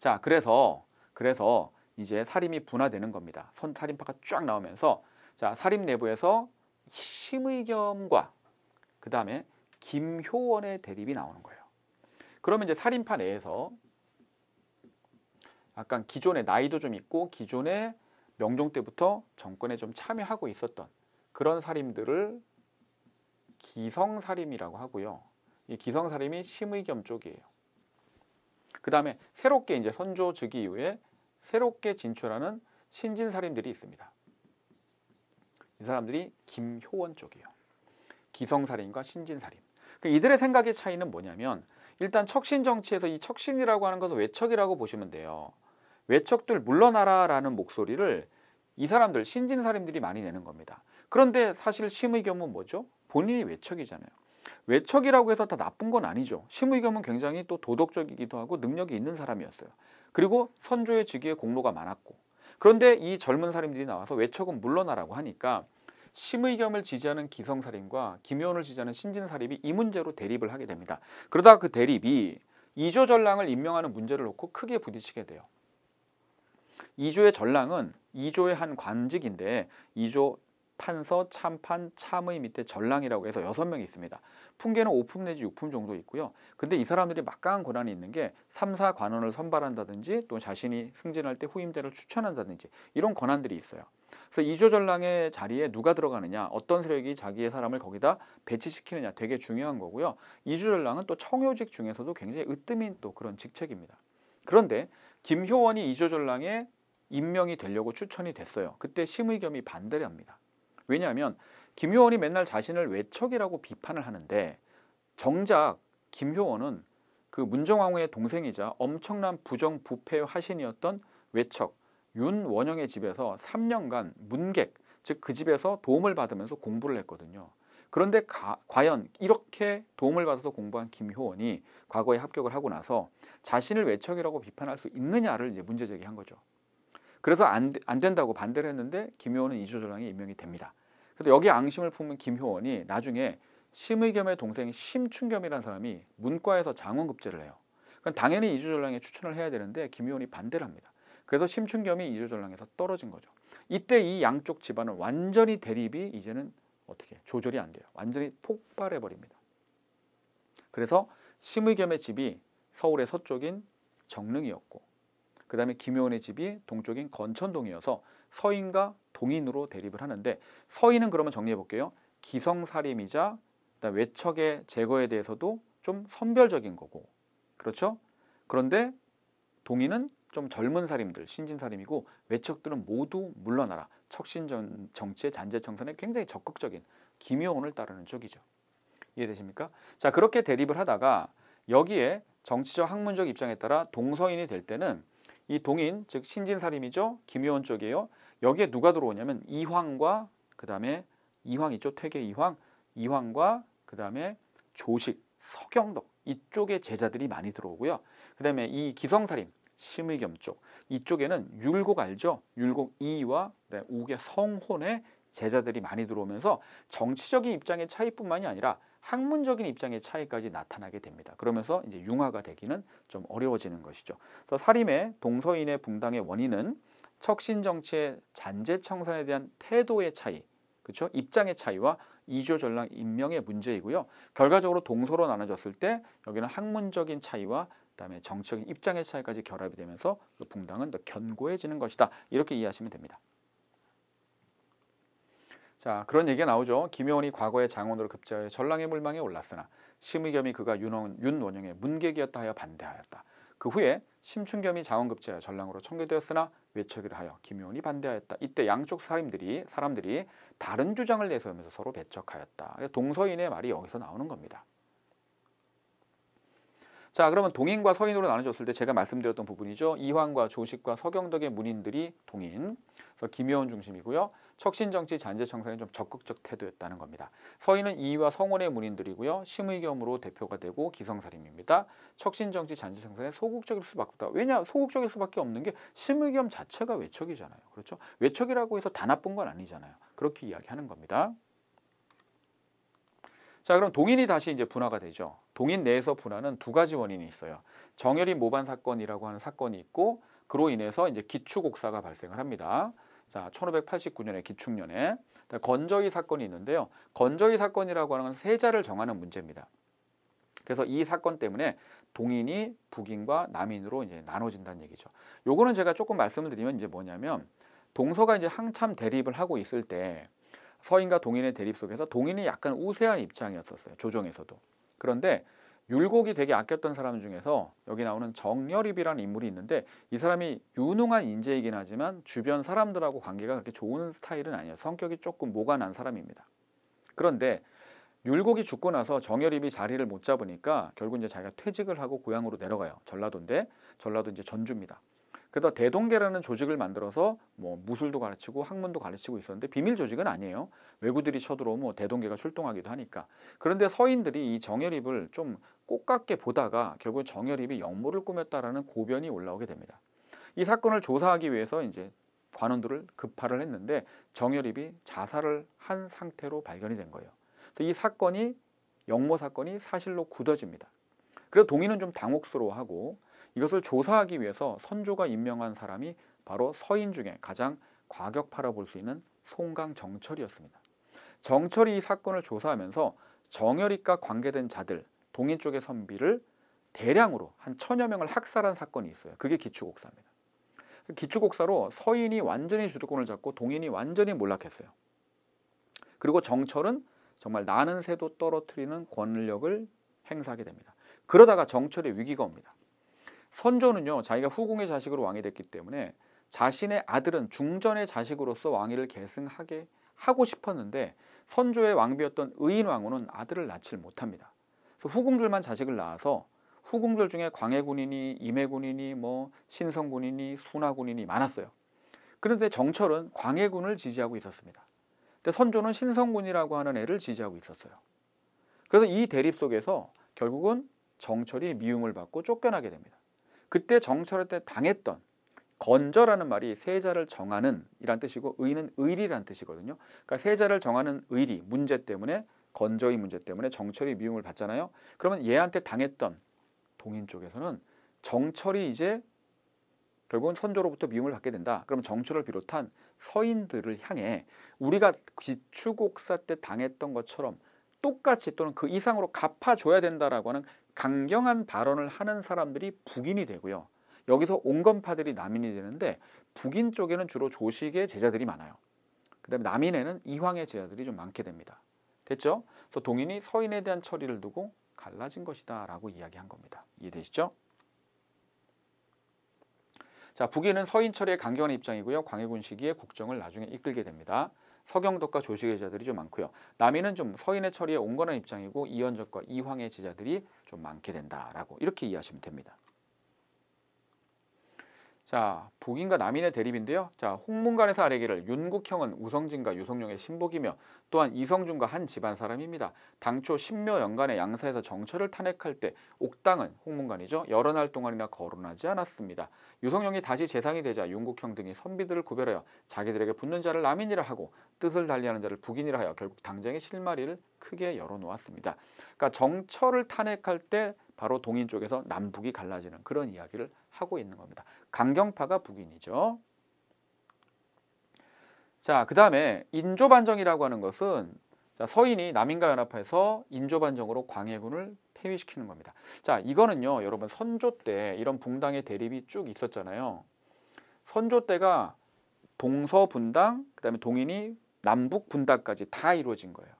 자, 그래서 그래서 이제 사림이 분화되는 겁니다. 선 사림파가 쫙 나오면서 자, 사림 내부에서 심의겸과 그다음에 김효원의 대립이 나오는 거예요. 그러면 이제 사림파 내에서 약간 기존의 나이도 좀 있고 기존의 명종 때부터 정권에 좀 참여하고 있었던 그런 사림들을 기성사림이라고 하고요. 이 기성사림이 심의겸 쪽이에요. 그 다음에 새롭게 이제 선조 즉위 이후에 새롭게 진출하는 신진 사림들이 있습니다. 이 사람들이 김효원 쪽이에요. 기성사림과 신진사림. 그 이들의 생각의 차이는 뭐냐면 일단 척신 정치에서 이 척신이라고 하는 것은 외척이라고 보시면 돼요. 외척들 물러나라라는 목소리를 이 사람들 신진사림들이 많이 내는 겁니다. 그런데 사실 심의 경우는 뭐죠? 본인이 외척이잖아요. 외척이라고 해서 다 나쁜 건 아니죠. 심의겸은 굉장히 또 도덕적이기도 하고 능력이 있는 사람이었어요. 그리고 선조의 직위에 공로가 많았고 그런데 이 젊은 사람들이 나와서 외척은 물러나라고 하니까 심의겸을 지지하는 기성사림과 김효원을 지지하는 신진사림이 이 문제로 대립을 하게 됩니다. 그러다 그 대립이 이조 전랑을 임명하는 문제를 놓고 크게 부딪히게 돼요. 이조의 전랑은 이조의 한 관직인데 이조 판서, 참판, 참의 밑에 전랑이라고 해서 여섯 명이 있습니다. 풍계는 5품 내지 6품 정도 있고요. 근데 이 사람들이 막강한 권한이 있는 게 3, 사관원을 선발한다든지 또 자신이 승진할 때 후임자를 추천한다든지 이런 권한들이 있어요. 그래서 이조전랑의 자리에 누가 들어가느냐 어떤 세력이 자기의 사람을 거기다 배치시키느냐 되게 중요한 거고요. 이조전랑은 또 청요직 중에서도 굉장히 으뜸인 또 그런 직책입니다. 그런데 김효원이 이조전랑의 임명이 되려고 추천이 됐어요. 그때 심의겸이 반대를 합니다. 왜냐하면 김효원이 맨날 자신을 외척이라고 비판을 하는데 정작 김효원은 그 문정왕후의 동생이자 엄청난 부정부패 화신이었던 외척 윤원영의 집에서 3년간 문객 즉 그 집에서 도움을 받으면서 공부를 했거든요. 그런데 가, 과연 이렇게 도움을 받아서 공부한 김효원이 과거에 합격을 하고 나서 자신을 외척이라고 비판할 수 있느냐를 이제 문제 제기한 거죠. 그래서 안, 안 된다고 반대를 했는데 김효원은 이조조랑에 임명이 됩니다. 그래 여기 앙심을 품은 김효원이 나중에 심의겸의 동생 심충겸이라는 사람이 문과에서 장원급제를 해요. 그럼 그러니까 당연히 이주전랑에 추천을 해야 되는데 김효원이 반대를 합니다. 그래서 심춘겸이 이주전랑에서 떨어진 거죠. 이때 이 양쪽 집안은 완전히 대립이 이제는 어떻게 조절이 안 돼요. 완전히 폭발해 버립니다. 그래서 심의겸의 집이 서울의 서쪽인 정릉이었고 그 다음에 김효원의 집이 동쪽인 건천동이어서 서인과 동인으로 대립을 하는데 서인은 그러면 정리해 볼게요. 기성살림이자 외척의 제거에 대해서도 좀 선별적인 거고 그렇죠? 그런데 동인은 좀 젊은 사림들, 신진사림이고 외척들은 모두 물러나라. 척신 정치의 잔재청산에 굉장히 적극적인 김효원을 따르는 쪽이죠. 이해되십니까? 자 그렇게 대립을 하다가 여기에 정치적 학문적 입장에 따라 동서인이 될 때는 이 동인 즉 신진사림이죠. 김효원 쪽이에요. 여기에 누가 들어오냐면 이황과 그 다음에 이황 있죠 태계 이황 이황과 그 다음에 조식 서경덕 이쪽에 제자들이 많이 들어오고요. 그 다음에 이 기성살인 심의겸 쪽 이쪽에는 율곡 알죠? 율곡 이와 네, 욱의 성혼의 제자들이 많이 들어오면서 정치적인 입장의 차이뿐만이 아니라 학문적인 입장의 차이까지 나타나게 됩니다. 그러면서 이제 융화가 되기는 좀 어려워지는 것이죠. 그래서 사림의 동서인의 붕당의 원인은 척신 정치의 잔재 청산에 대한 태도의 차이, 그렇죠? 입장의 차이와 이조 전랑 임명의 문제이고요. 결과적으로 동서로 나눠졌을 때 여기는 학문적인 차이와 그다음에 정치적인 입장의 차이까지 결합이 되면서 그 붕당은 더 견고해지는 것이다. 이렇게 이해하시면 됩니다. 자 그런 얘기가 나오죠. 김효원이 과거의 장원으로 급제하여 전랑의 물망에 올랐으나 심의겸이 그가 윤원, 윤원영의 문객이었다 하여 반대하였다. 그 후에 심춘겸이 장원급제하여 전랑으로 청교되었으나 외척이를 하여 김효원이 반대하였다. 이때 양쪽 사람들이 사람들이 다른 주장을 내세우면서 서로 배척하였다. 동서인의 말이 여기서 나오는 겁니다. 자 그러면 동인과 서인으로 나눠졌을 때 제가 말씀드렸던 부분이죠. 이황과 조식과 서경덕의 문인들이 동인, 김효원 중심이고요. 척신정치 잔재청산에 좀 적극적 태도였다는 겁니다. 서인은 이와 성원의 문인들이고요. 심의겸으로 대표가 되고 기성사림입니다. 척신정치 잔재청산에 소극적일 수밖에 없다. 왜냐? 소극적일 수밖에 없는 게 심의겸 자체가 외척이잖아요. 그렇죠? 외척이라고 해서 다 나쁜 건 아니잖아요. 그렇게 이야기하는 겁니다. 자 그럼 동인이 다시 이제 분화가 되죠. 동인 내에서 분화는 두 가지 원인이 있어요. 정열이 모반 사건이라고 하는 사건이 있고 그로 인해서 이제 기축옥사가 발생을 합니다. 자, 1589년에 기축년에 건저의 사건이 있는데요. 건저의 사건이라고 하는 건 세자를 정하는 문제입니다. 그래서 이 사건 때문에 동인이 북인과 남인으로 이제 나눠진다는 얘기죠. 요거는 제가 조금 말씀을 드리면 이제 뭐냐면 동서가 이제 한참 대립을 하고 있을 때 서인과 동인의 대립 속에서 동인이 약간 우세한 입장이었었어요. 조정에서도. 그런데 율곡이 되게 아꼈던 사람 중에서 여기 나오는 정열입이라는 인물이 있는데 이 사람이 유능한 인재이긴 하지만 주변 사람들하고 관계가 그렇게 좋은 스타일은 아니에요. 성격이 조금 모가 난 사람입니다. 그런데 율곡이 죽고 나서 정열입이 자리를 못 잡으니까 결국 이제 자기가 퇴직을 하고 고향으로 내려가요. 전라도인데 전라도 이제 전주입니다. 그래서 대동계라는 조직을 만들어서 뭐 무술도 가르치고 학문도 가르치고 있었는데 비밀 조직은 아니에요. 외구들이 쳐들어오면 뭐 대동계가 출동하기도 하니까. 그런데 서인들이 이 정열입을 좀 꽃같게 보다가 결국 정열입이 역모를 꾸몄다라는 고변이 올라오게 됩니다. 이 사건을 조사하기 위해서 이제 관원들을 급파를 했는데 정열입이 자살을 한 상태로 발견이 된 거예요. 그래서 이 사건이 영모 사건이 사실로 굳어집니다. 그래서 동인은 좀 당혹스러워하고 이것을 조사하기 위해서 선조가 임명한 사람이 바로 서인 중에 가장 과격파라 볼 수 있는 송강 정철이었습니다. 정철이 이 사건을 조사하면서 정열이과 관계된 자들 동인 쪽의 선비를 대량으로 한 천여 명을 학살한 사건이 있어요. 그게 기축옥사입니다. 기축옥사로 서인이 완전히 주도권을 잡고 동인이 완전히 몰락했어요. 그리고 정철은 정말 나는 새도 떨어뜨리는 권력을 행사하게 됩니다. 그러다가 정철의 위기가 옵니다. 선조는요 자기가 후궁의 자식으로 왕이 됐기 때문에 자신의 아들은 중전의 자식으로서 왕위를 계승하게 하고 싶었는데 선조의 왕비였던 의인왕후는 아들을 낳지 못합니다. 그 후궁들만 자식을 낳아서 후궁들 중에 광해군인이 임해군인이 뭐 신성군인이 순하군인이 많았어요. 그런데 정철은 광해군을 지지하고 있었습니다. 근데 선조는 신성군이라고 하는 애를 지지하고 있었어요. 그래서 이 대립 속에서 결국은 정철이 미움을 받고 쫓겨나게 됩니다. 그때 정철한테 당했던 건저라는 말이 세자를 정하는 이란 뜻이고 의는 의리란 뜻이거든요. 그러니까 세자를 정하는 의리 문제 때문에 건조의 문제 때문에 정철이 미움을 받잖아요. 그러면 얘한테 당했던 동인 쪽에서는 정철이 이제 결국은 선조로부터 미움을 받게 된다. 그럼 정철을 비롯한 서인들을 향해 우리가 기추곡사 때 당했던 것처럼 똑같이 또는 그 이상으로 갚아줘야 된다라고 하는 강경한 발언을 하는 사람들이 북인이 되고요. 여기서 온건파들이 남인이 되는데 북인 쪽에는 주로 조식의 제자들이 많아요. 그다음에 남인에는 이황의 제자들이 좀 많게 됩니다. 됐죠? 그래서 동인이 서인에 대한 처리를 두고 갈라진 것이다 라고 이야기한 겁니다. 이해되시죠? 자, 북인은 서인 처리에 강경한 입장이고요. 광해군 시기에 국정을 나중에 이끌게 됩니다. 서경덕과 조식의 제자들이 좀 많고요. 남인은 좀 서인의 처리에 온건한 입장이고 이현적과 이황의 제자들이 좀 많게 된다라고 이렇게 이해하시면 됩니다. 자, 북인과 남인의 대립인데요. 자, 홍문관에서 아래기를 윤국형은 우성진과 유성룡의 신복이며 또한 이성준과 한 집안 사람입니다. 당초 신묘 연간의 양사에서 정처를 탄핵할 때 옥당은 홍문관이죠. 여러 날 동안이나 거론하지 않았습니다. 유성룡이 다시 재상이 되자 윤국형 등이 선비들을 구별하여 자기들에게 붙는 자를 남인이라 하고 뜻을 달리하는 자를 북인이라 하여 결국 당장의 실마리를 크게 열어놓았습니다. 그러니까 정처를 탄핵할 때 바로 동인 쪽에서 남북이 갈라지는 그런 이야기를 하고 있는 겁니다. 강경파가 북인이죠. 자, 그 다음에 인조반정이라고 하는 것은 서인이 남인과 연합해서 인조반정으로 광해군을 폐위시키는 겁니다. 자, 이거는요, 여러분 선조 때 이런 붕당의 대립이 쭉 있었잖아요. 선조 때가 동서 분당, 그 다음에 동인이 남북 분당까지 다 이루어진 거예요.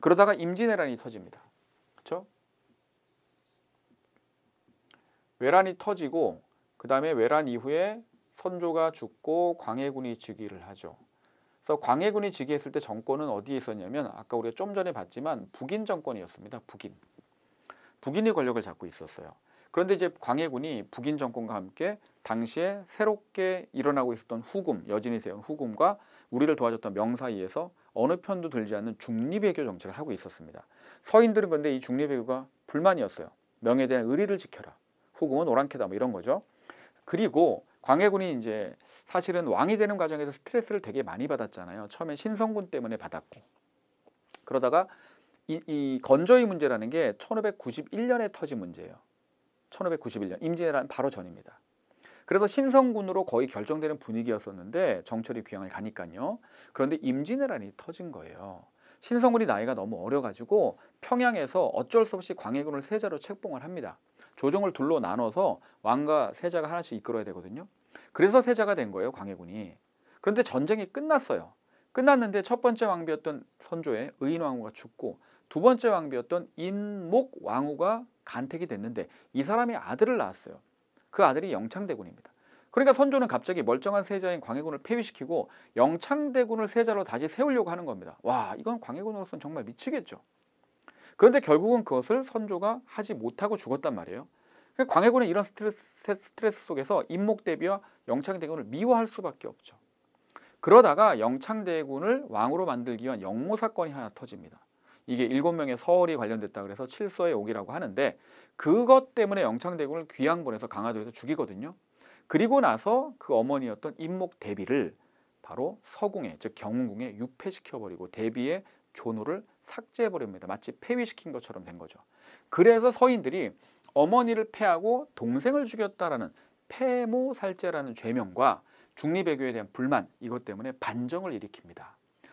그러다가 임진왜란이 터집니다. 그렇죠? 외란이 터지고 그 다음에 외란 이후에 선조가 죽고 광해군이 즉위를 하죠. 그래서 광해군이 즉위했을 때 정권은 어디에 있었냐면 아까 우리가 좀 전에 봤지만 북인 정권이었습니다. 북인. 북인이 권력을 잡고 있었어요. 그런데 이제 광해군이 북인 정권과 함께 당시에 새롭게 일어나고 있었던 후금, 여진이 세운 후금과 우리를 도와줬던 명사이에서 어느 편도 들지 않는 중립외교 정책을 하고 있었습니다. 서인들은 근데 이 중립외교가 불만이었어요. 명에 대한 의리를 지켜라. 후궁은 오랑캐다 뭐 이런 거죠. 그리고 광해군이 이제 사실은 왕이 되는 과정에서 스트레스를 되게 많이 받았잖아요. 처음에 신성군 때문에 받았고 그러다가 이, 이 건조의 문제라는 게 1591년에 터진 문제예요. 1591년 임진왜란 바로 전입니다. 그래서 신성군으로 거의 결정되는 분위기였었는데 정철이 귀향을 가니까요. 그런데 임진왜란이 터진 거예요. 신성군이 나이가 너무 어려가지고 평양에서 어쩔 수 없이 광해군을 세자로 책봉을 합니다. 조정을 둘로 나눠서 왕과 세자가 하나씩 이끌어야 되거든요. 그래서 세자가 된 거예요, 광해군이. 그런데 전쟁이 끝났어요. 끝났는데 첫 번째 왕비였던 선조의 의인왕후가 죽고 두 번째 왕비였던 인목왕후가 간택이 됐는데 이 사람이 아들을 낳았어요. 그 아들이 영창대군입니다. 그러니까 선조는 갑자기 멀쩡한 세자인 광해군을 폐위시키고 영창대군을 세자로 다시 세우려고 하는 겁니다. 와 이건 광해군으로서는 정말 미치겠죠. 그런데 결국은 그것을 선조가 하지 못하고 죽었단 말이에요. 그러니까 광해군은 이런 스트레스, 스트레스 속에서 인목대비와 영창대군을 미워할 수밖에 없죠. 그러다가 영창대군을 왕으로 만들기 위한 영모 사건이 하나 터집니다. 이게 일곱 명의 서얼이 관련됐다 그래서 칠서의 옥이라고 하는데 그것 때문에 영창대군을 귀양 보내서 강화도에서 죽이거든요. 그리고 나서 그 어머니였던 임목 대비를 바로 서궁에 즉 경운궁에 유폐시켜 버리고 대비의 존호를 삭제해 버립니다. 마치 폐위시킨 것처럼 된 거죠. 그래서 서인들이 어머니를 폐하고 동생을 죽였다라는 폐모살제라는 죄명과 중립외교에 대한 불만 이것 때문에 반정을 일으킵니다.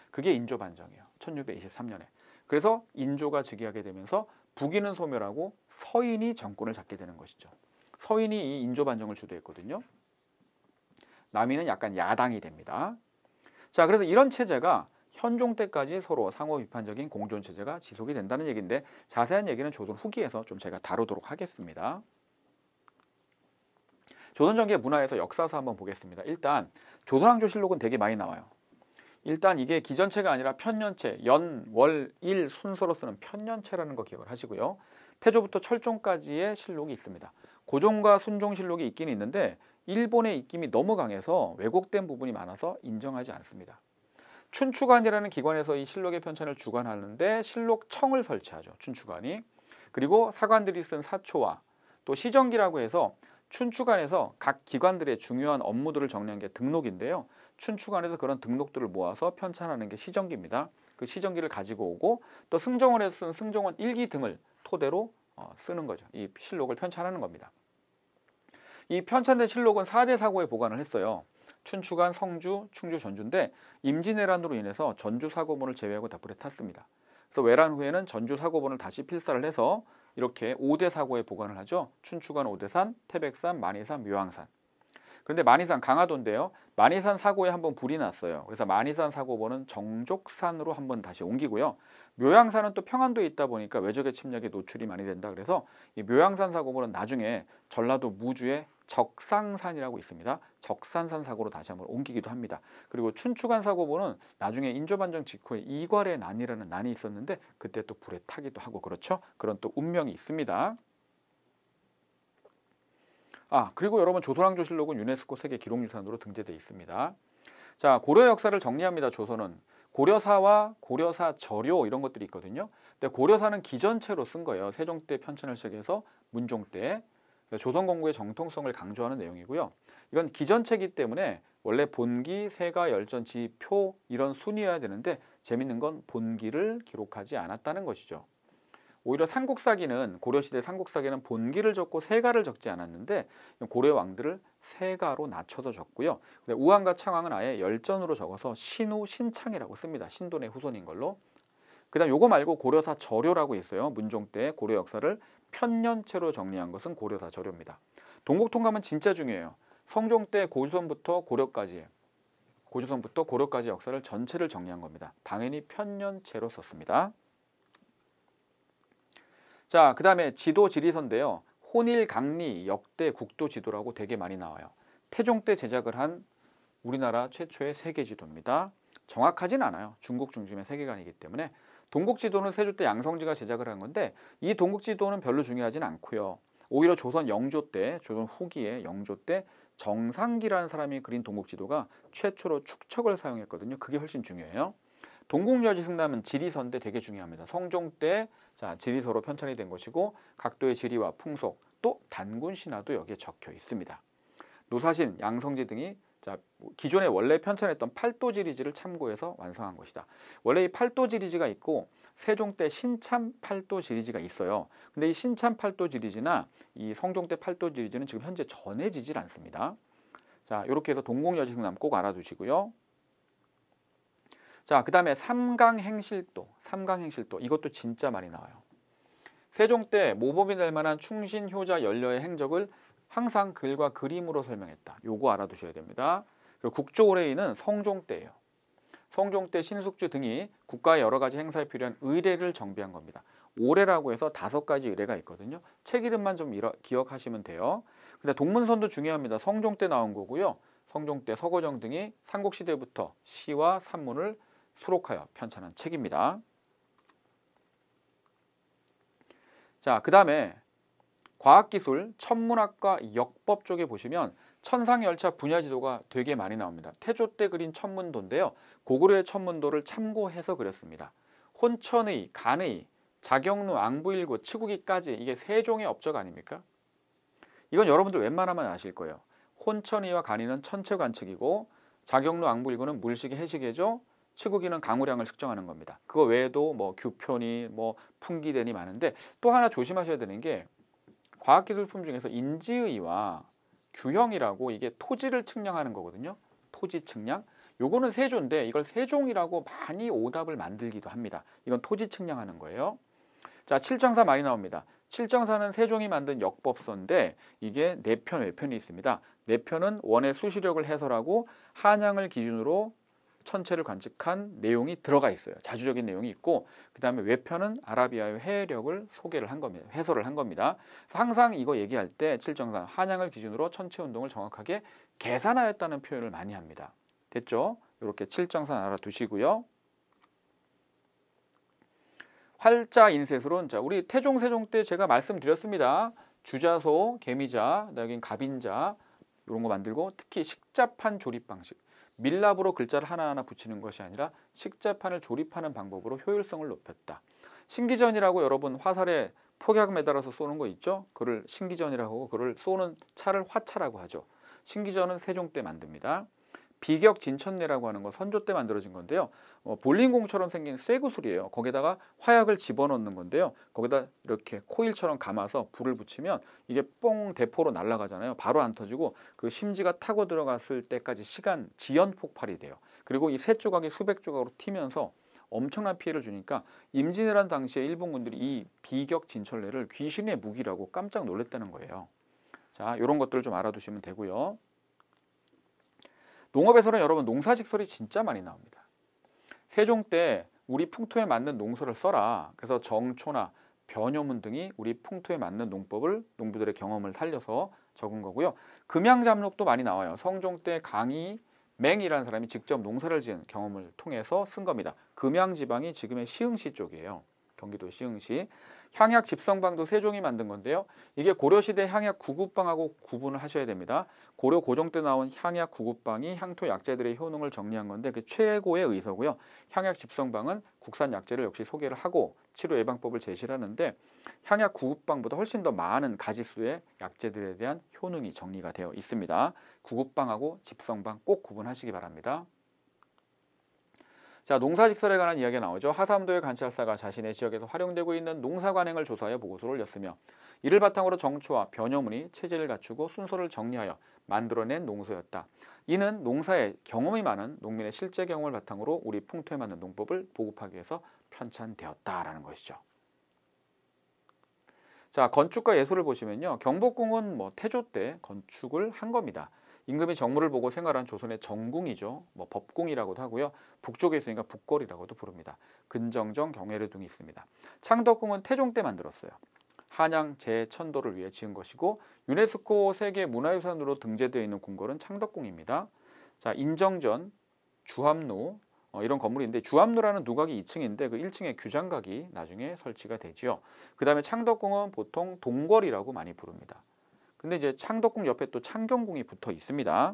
그게 인조 반정이에요. 1623년에. 그래서 인조가 즉위하게 되면서 북인은 소멸하고 서인이 정권을 잡게 되는 것이죠. 서인이 이 인조 반정을 주도했거든요. 남인은 약간 야당이 됩니다. 자, 그래서 이런 체제가 현종 때까지 서로 상호 비판적인 공존 체제가 지속이 된다는 얘기인데 자세한 얘기는 조선 후기에서 좀 제가 다루도록 하겠습니다. 조선 전기의 문화에서 역사서 한번 보겠습니다. 일단 조선왕조실록은 되게 많이 나와요. 일단 이게 기전체가 아니라 편년체, 연, 월, 일 순서로 쓰는 편년체라는 거 기억을 하시고요. 태조부터 철종까지의 실록이 있습니다. 고종과 순종실록이 있긴 있는데 일본의 입김이 너무 강해서 왜곡된 부분이 많아서 인정하지 않습니다. 춘추관이라는 기관에서 이 실록의 편찬을 주관하는데 실록청을 설치하죠. 춘추관이. 그리고 사관들이 쓴 사초와 또 시정기라고 해서 춘추관에서 각 기관들의 중요한 업무들을 정리한 게 등록인데요. 춘추관에서 그런 등록들을 모아서 편찬하는 게 시정기입니다. 그 시정기를 가지고 오고 또 승정원에서 쓴 승정원 일기 등을 토대로 어, 쓰는 거죠. 이 실록을 편찬하는 겁니다. 이 편찬된 실록은 4대 사고에 보관을 했어요. 춘추관 성주, 충주, 전주인데 임진왜란으로 인해서 전주 사고본을 제외하고 다 불에 탔습니다. 그래서 왜란 후에는 전주 사고본을 다시 필사를 해서 이렇게 5대 사고에 보관을 하죠. 춘추관 오대산, 태백산, 만이산, 묘왕산. 그런데 만이산 강화도인데요. 만이산 사고에 한번 불이 났어요. 그래서 만이산 사고본은 정족산으로 한번 다시 옮기고요. 묘양산은 또 평안도에 있다 보니까 외적의 침략에 노출이 많이 된다 그래서 이 묘양산 사고물은 나중에 전라도 무주의 적상산이라고 있습니다. 적산산 사고로 다시 한번 옮기기도 합니다. 그리고 춘추관 사고보는 나중에 인조반정 직후에 이괄의 난이라는 난이 있었는데 그때 또 불에 타기도 하고 그렇죠. 그런 또 운명이 있습니다. 아 그리고 여러분 조선왕조실록은 유네스코 세계 기록유산으로 등재되어 있습니다. 자 고려 역사를 정리합니다. 조선은 고려사와 고려사 저료 이런 것들이 있거든요. 근데 고려사는 기전체로 쓴 거예요. 세종 때 편찬을 시작해서 문종 때 그러니까 조선 건국의 정통성을 강조하는 내용이고요. 이건 기전체기 이 때문에 원래 본기, 세가, 열전, 지, 표 이런 순이어야 되는데 재밌는 건 본기를 기록하지 않았다는 것이죠. 오히려 삼국사기는 고려시대 삼국사기는 본기를 적고 세가를 적지 않았는데 고려 왕들을 세가로 낮춰서적고요 우한과 창왕은 아예 열전으로 적어서 신우 신창이라고 씁니다. 신돈의 후손인 걸로. 그 다음 요거 말고 고려사 저료라고 있어요. 문종 때 고려 역사를 편년체로 정리한 것은 고려사 저료입니다. 동국통감은 진짜 중요해요. 성종 때 고조선부터 고려까지 고조선부터 고려까지 역사를 전체를 정리한 겁니다. 당연히 편년체로 썼습니다. 자, 그 다음에 지도 지리서인데요. 혼일강리 역대 국도지도라고 되게 많이 나와요. 태종 때 제작을 한 우리나라 최초의 세계지도입니다. 정확하진 않아요. 중국 중심의 세계관이기 때문에 동국지도는 세조 때 양성지가 제작을 한 건데 이 동국지도는 별로 중요하진 않고요. 오히려 조선 영조 때, 조선 후기에 영조 때 정상기라는 사람이 그린 동국지도가 최초로 축척을 사용했거든요. 그게 훨씬 중요해요. 동국여지승담은 지리선대 되게 중요합니다. 성종 때 자, 지리서로 편찬이 된 것이고 각도의 지리와 풍속 또 단군 신화도 여기에 적혀 있습니다. 노사신, 양성지 등이 자, 기존에 원래 편찬했던 팔도 지리지를 참고해서 완성한 것이다. 원래 이 팔도 지리지가 있고 세종 때 신참 팔도 지리지가 있어요. 근데 이 신참 팔도 지리지나 이 성종 때 팔도 지리지는 지금 현재 전해지질 않습니다. 자, 이렇게 해서 동공여지승남 꼭 알아두시고요. 자, 그 다음에 삼강행실도, 삼강행실도 이것도 진짜 많이 나와요. 세종 때 모범이 될 만한 충신, 효자, 연려의 행적을 항상 글과 그림으로 설명했다. 요거 알아두셔야 됩니다. 그리고 국조오레인은 성종 때예요. 성종 때 신숙주 등이 국가의 여러 가지 행사에 필요한 의례를 정비한 겁니다. 오래라고 해서 다섯 가지 의례가 있거든요. 책 이름만 좀 이러, 기억하시면 돼요. 근데 동문선도 중요합니다. 성종 때 나온 거고요. 성종 때 서거정 등이 삼국시대부터 시와 산문을 수록하여 편찬한 책입니다. 자, 그 다음에 과학기술, 천문학과 역법 쪽에 보시면 천상열차 분야 지도가 되게 많이 나옵니다. 태조 때 그린 천문도인데요. 고구려의 천문도를 참고해서 그렸습니다. 혼천의, 간의, 자경루, 앙부일고, 치국이까지 이게 세 종의 업적 아닙니까? 이건 여러분들 웬만하면 아실 거예요. 혼천의와 간의는 천체 관측이고 자경루, 앙부일고는 물시계, 해시계죠. 치국이는 강우량을 측정하는 겁니다. 그거 외에도 뭐 규표니 뭐 풍기대니 많은데 또 하나 조심하셔야 되는 게 과학기술품 중에서 인지의와 규형이라고 이게 토지를 측량하는 거거든요. 토지 측량. 요거는 세조인데 이걸 세종이라고 많이 오답을 만들기도 합니다. 이건 토지 측량하는 거예요. 자, 칠정사 많이 나옵니다. 칠정사는 세종이 만든 역법서인데 이게 네 편, 외편이 네 있습니다. 네 편은 원의 수시력을 해설하고 한양을 기준으로 천체를 관측한 내용이 들어가 있어요. 자주적인 내용이 있고 그 다음에 외편은 아라비아의 해력을 소개를 한 겁니다. 해설을 한 겁니다. 항상 이거 얘기할 때 칠정산 한양을 기준으로 천체 운동을 정확하게 계산하였다는 표현을 많이 합니다. 됐죠? 이렇게 칠정산 알아두시고요. 활자 인쇄술은 자 우리 태종 세종 때 제가 말씀드렸습니다. 주자소, 개미자, 여긴 갑인자 이런 거 만들고 특히 식자판 조립 방식 밀랍으로 글자를 하나하나 붙이는 것이 아니라 식재판을 조립하는 방법으로 효율성을 높였다. 신기전이라고 여러분 화살에 폭약 매달아서 쏘는 거 있죠? 그를 신기전이라고 하고 그를 쏘는 차를 화차라고 하죠. 신기전은 세종 때 만듭니다. 비격 진천내라고 하는 건 선조 때 만들어진 건데요. 어, 볼링공처럼 생긴 쇠구슬이에요. 거기다가 화약을 집어넣는 건데요. 거기다 이렇게 코일처럼 감아서 불을 붙이면 이게 뽕 대포로 날아가잖아요. 바로 안 터지고 그 심지가 타고 들어갔을 때까지 시간 지연 폭발이 돼요. 그리고 이 세 조각이 수백 조각으로 튀면서 엄청난 피해를 주니까 임진왜란 당시에 일본 군들이 이 비격 진천례를 귀신의 무기라고 깜짝 놀랐다는 거예요. 자, 이런 것들을 좀 알아두시면 되고요. 농업에서는 여러분 농사직 설이 진짜 많이 나옵니다. 세종 때 우리 풍토에 맞는 농소를 써라. 그래서 정초나 변효문 등이 우리 풍토에 맞는 농법을 농부들의 경험을 살려서 적은 거고요. 금양잡록도 많이 나와요. 성종 때 강이 맹이라는 사람이 직접 농사를 지은 경험을 통해서 쓴 겁니다. 금양지방이 지금의 시흥시 쪽이에요. 경기도 시흥시. 향약 집성방도 세종이 만든 건데요. 이게 고려시대 향약 구급방하고 구분을 하셔야 됩니다. 고려 고종 때 나온 향약 구급방이 향토 약재들의 효능을 정리한 건데 그 최고의 의서고요. 향약 집성방은 국산 약재를 역시 소개를 하고 치료 예방법을 제시를 하는데 향약 구급방보다 훨씬 더 많은 가지수의 약재들에 대한 효능이 정리가 되어 있습니다. 구급방하고 집성방 꼭 구분하시기 바랍니다. 자, 농사직설에 관한 이야기가 나오죠. 하삼도의 관찰사가 자신의 지역에서 활용되고 있는 농사관행을 조사해 보고서를 냈으며 이를 바탕으로 정초와 변형문이 체제를 갖추고 순서를 정리하여 만들어낸 농소였다. 이는 농사에 경험이 많은 농민의 실제 경험을 바탕으로 우리 풍토에 맞는 농법을 보급하기 위해서 편찬되었다라는 것이죠. 자, 건축과 예술을 보시면요. 경복궁은 뭐 태조 때 건축을 한 겁니다. 임금이 정무를 보고 생활한 조선의 정궁이죠. 뭐 법궁이라고도 하고요. 북쪽에 있으니까 북궐이라고도 부릅니다. 근정정 경회를 등이 있습니다. 창덕궁은 태종 때 만들었어요. 한양 제천도를 위해 지은 것이고 유네스코 세계 문화유산으로 등재되어 있는 궁궐은 창덕궁입니다. 자 인정전, 주함루 어, 이런 건물인데 주암루라는 누각이 2층인데 그 1층에 규장각이 나중에 설치가 되지요. 그 다음에 창덕궁은 보통 동궐이라고 많이 부릅니다. 근데 이제 창덕궁 옆에 또 창경궁이 붙어 있습니다.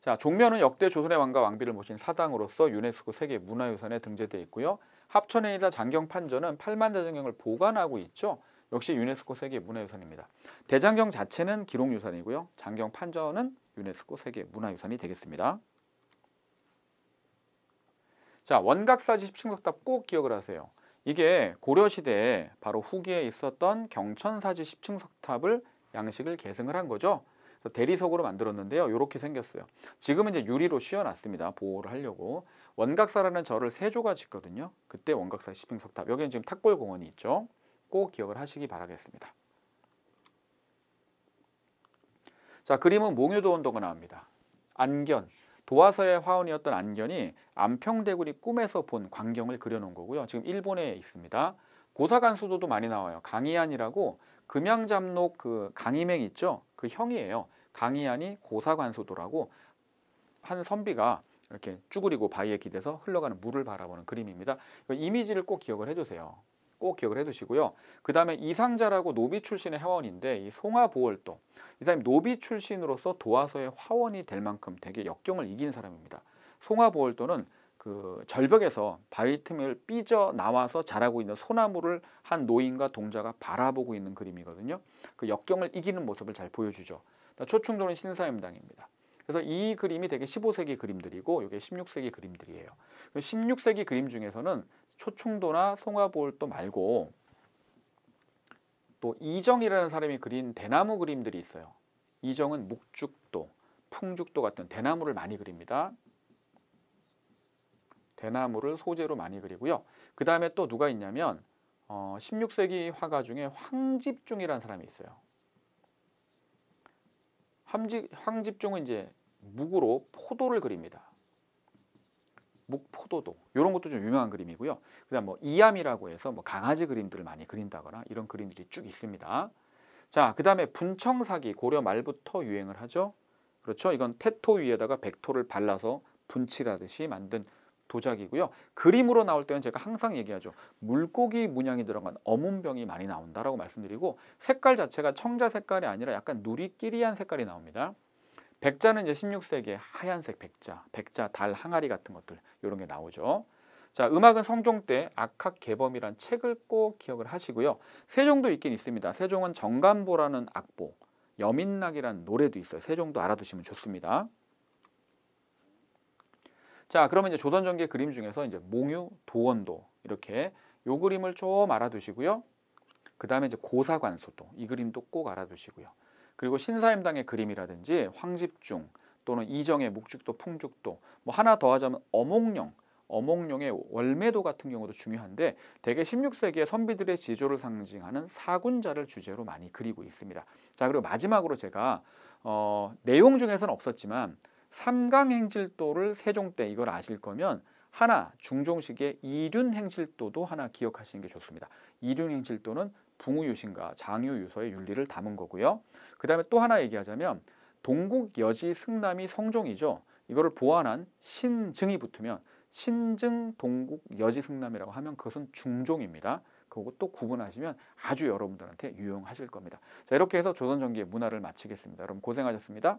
자, 종묘는 역대 조선의 왕과 왕비를 모신 사당으로서 유네스코 세계 문화유산에 등재되어 있고요. 합천에 있다 장경판전은 8만 대장경을 보관하고 있죠. 역시 유네스코 세계 문화유산입니다. 대장경 자체는 기록유산이고요. 장경판전은 유네스코 세계 문화유산이 되겠습니다. 자, 원각사지 10층석답 꼭 기억을 하세요. 이게 고려시대에 바로 후기에 있었던 경천사지 10층 석탑을 양식을 계승을 한 거죠. 대리석으로 만들었는데요. 이렇게 생겼어요. 지금은 이제 유리로 씌워놨습니다. 보호를 하려고. 원각사라는 절을 세조가 짓거든요. 그때 원각사 10층 석탑. 여기는 지금 탁골공원이 있죠. 꼭 기억을 하시기 바라겠습니다. 자, 그림은 몽유도 언덕을 나옵니다. 안견. 도화서의 화원이었던 안견이 안평대군이 꿈에서 본 광경을 그려놓은 거고요. 지금 일본에 있습니다. 고사관 수도도 많이 나와요. 강희안이라고 금양잡록 그 강희맹 있죠. 그 형이에요. 강희안이 고사관 수도라고 한 선비가 이렇게 쭈그리고 바위에 기대서 흘러가는 물을 바라보는 그림입니다. 이미지를 꼭 기억을 해주세요. 꼭 기억을 해두시고요. 그 다음에 이상자라고 노비 출신의 회원인데 이 송하보월도 이 사람이 노비 출신으로서 도화서의 화원이 될 만큼 되게 역경을 이긴 사람입니다. 송하보월도는 그 절벽에서 바위 틈을 삐져 나와서 자라고 있는 소나무를 한 노인과 동자가 바라보고 있는 그림이거든요. 그 역경을 이기는 모습을 잘 보여주죠. 그러니까 초충도는 신사임당입니다. 그래서 이 그림이 되게 15세기 그림들이고 이게 16세기 그림들이에요. 16세기 그 그림 중에서는 초충도나 송화보울도 말고 또 이정이라는 사람이 그린 대나무 그림들이 있어요. 이정은 묵죽도, 풍죽도 같은 대나무를 많이 그립니다. 대나무를 소재로 많이 그리고요. 그 다음에 또 누가 있냐면 어, 16세기 화가 중에 황집중이라는 사람이 있어요. 황집, 황집중은 이제 묵으로 포도를 그립니다. 목포도도 이런 것도 좀 유명한 그림이고요. 그다음 뭐 이암이라고 해서 뭐 강아지 그림들을 많이 그린다거나 이런 그림들이 쭉 있습니다. 자, 그다음에 분청사기 고려 말부터 유행을 하죠. 그렇죠? 이건 태토 위에다가 백토를 발라서 분칠하듯이 만든 도자기고요. 그림으로 나올 때는 제가 항상 얘기하죠. 물고기 문양이 들어간 어문병이 많이 나온다라고 말씀드리고 색깔 자체가 청자 색깔이 아니라 약간 누리끼리한 색깔이 나옵니다. 백자는 이제 1 6세기 하얀색 백자, 백자, 달, 항아리 같은 것들 이런 게 나오죠. 자, 음악은 성종 때 악학개범이란 책을 꼭 기억을 하시고요. 세종도 있긴 있습니다. 세종은 정간보라는 악보, 여민락이란 노래도 있어요. 세종도 알아두시면 좋습니다. 자, 그러면 이제 조선전기 그림 중에서 이제 몽유, 도원도 이렇게 요 그림을 좀 알아두시고요. 그 다음에 이제 고사관소도 이 그림도 꼭 알아두시고요. 그리고 신사임당의 그림이라든지 황집중 또는 이정의 묵죽도 풍죽도 뭐 하나 더하자면 어몽룡 어몽룡의 월매도 같은 경우도 중요한데 대개 16세기의 선비들의 지조를 상징하는 사군자를 주제로 많이 그리고 있습니다. 자 그리고 마지막으로 제가 어, 내용 중에서는 없었지만 삼강행질도를 세종 때 이걸 아실 거면 하나 중종식의 이륜행질도도 하나 기억하시는 게 좋습니다. 이륜행질도는 붕우유신과 장유유서의 윤리를 담은 거고요. 그 다음에 또 하나 얘기하자면 동국 여지 승남이 성종이죠. 이거를 보완한 신증이 붙으면 신증 동국 여지 승남이라고 하면 그것은 중종입니다. 그거 또 구분하시면 아주 여러분들한테 유용하실 겁니다. 자 이렇게 해서 조선전기의 문화를 마치겠습니다. 여러분 고생하셨습니다.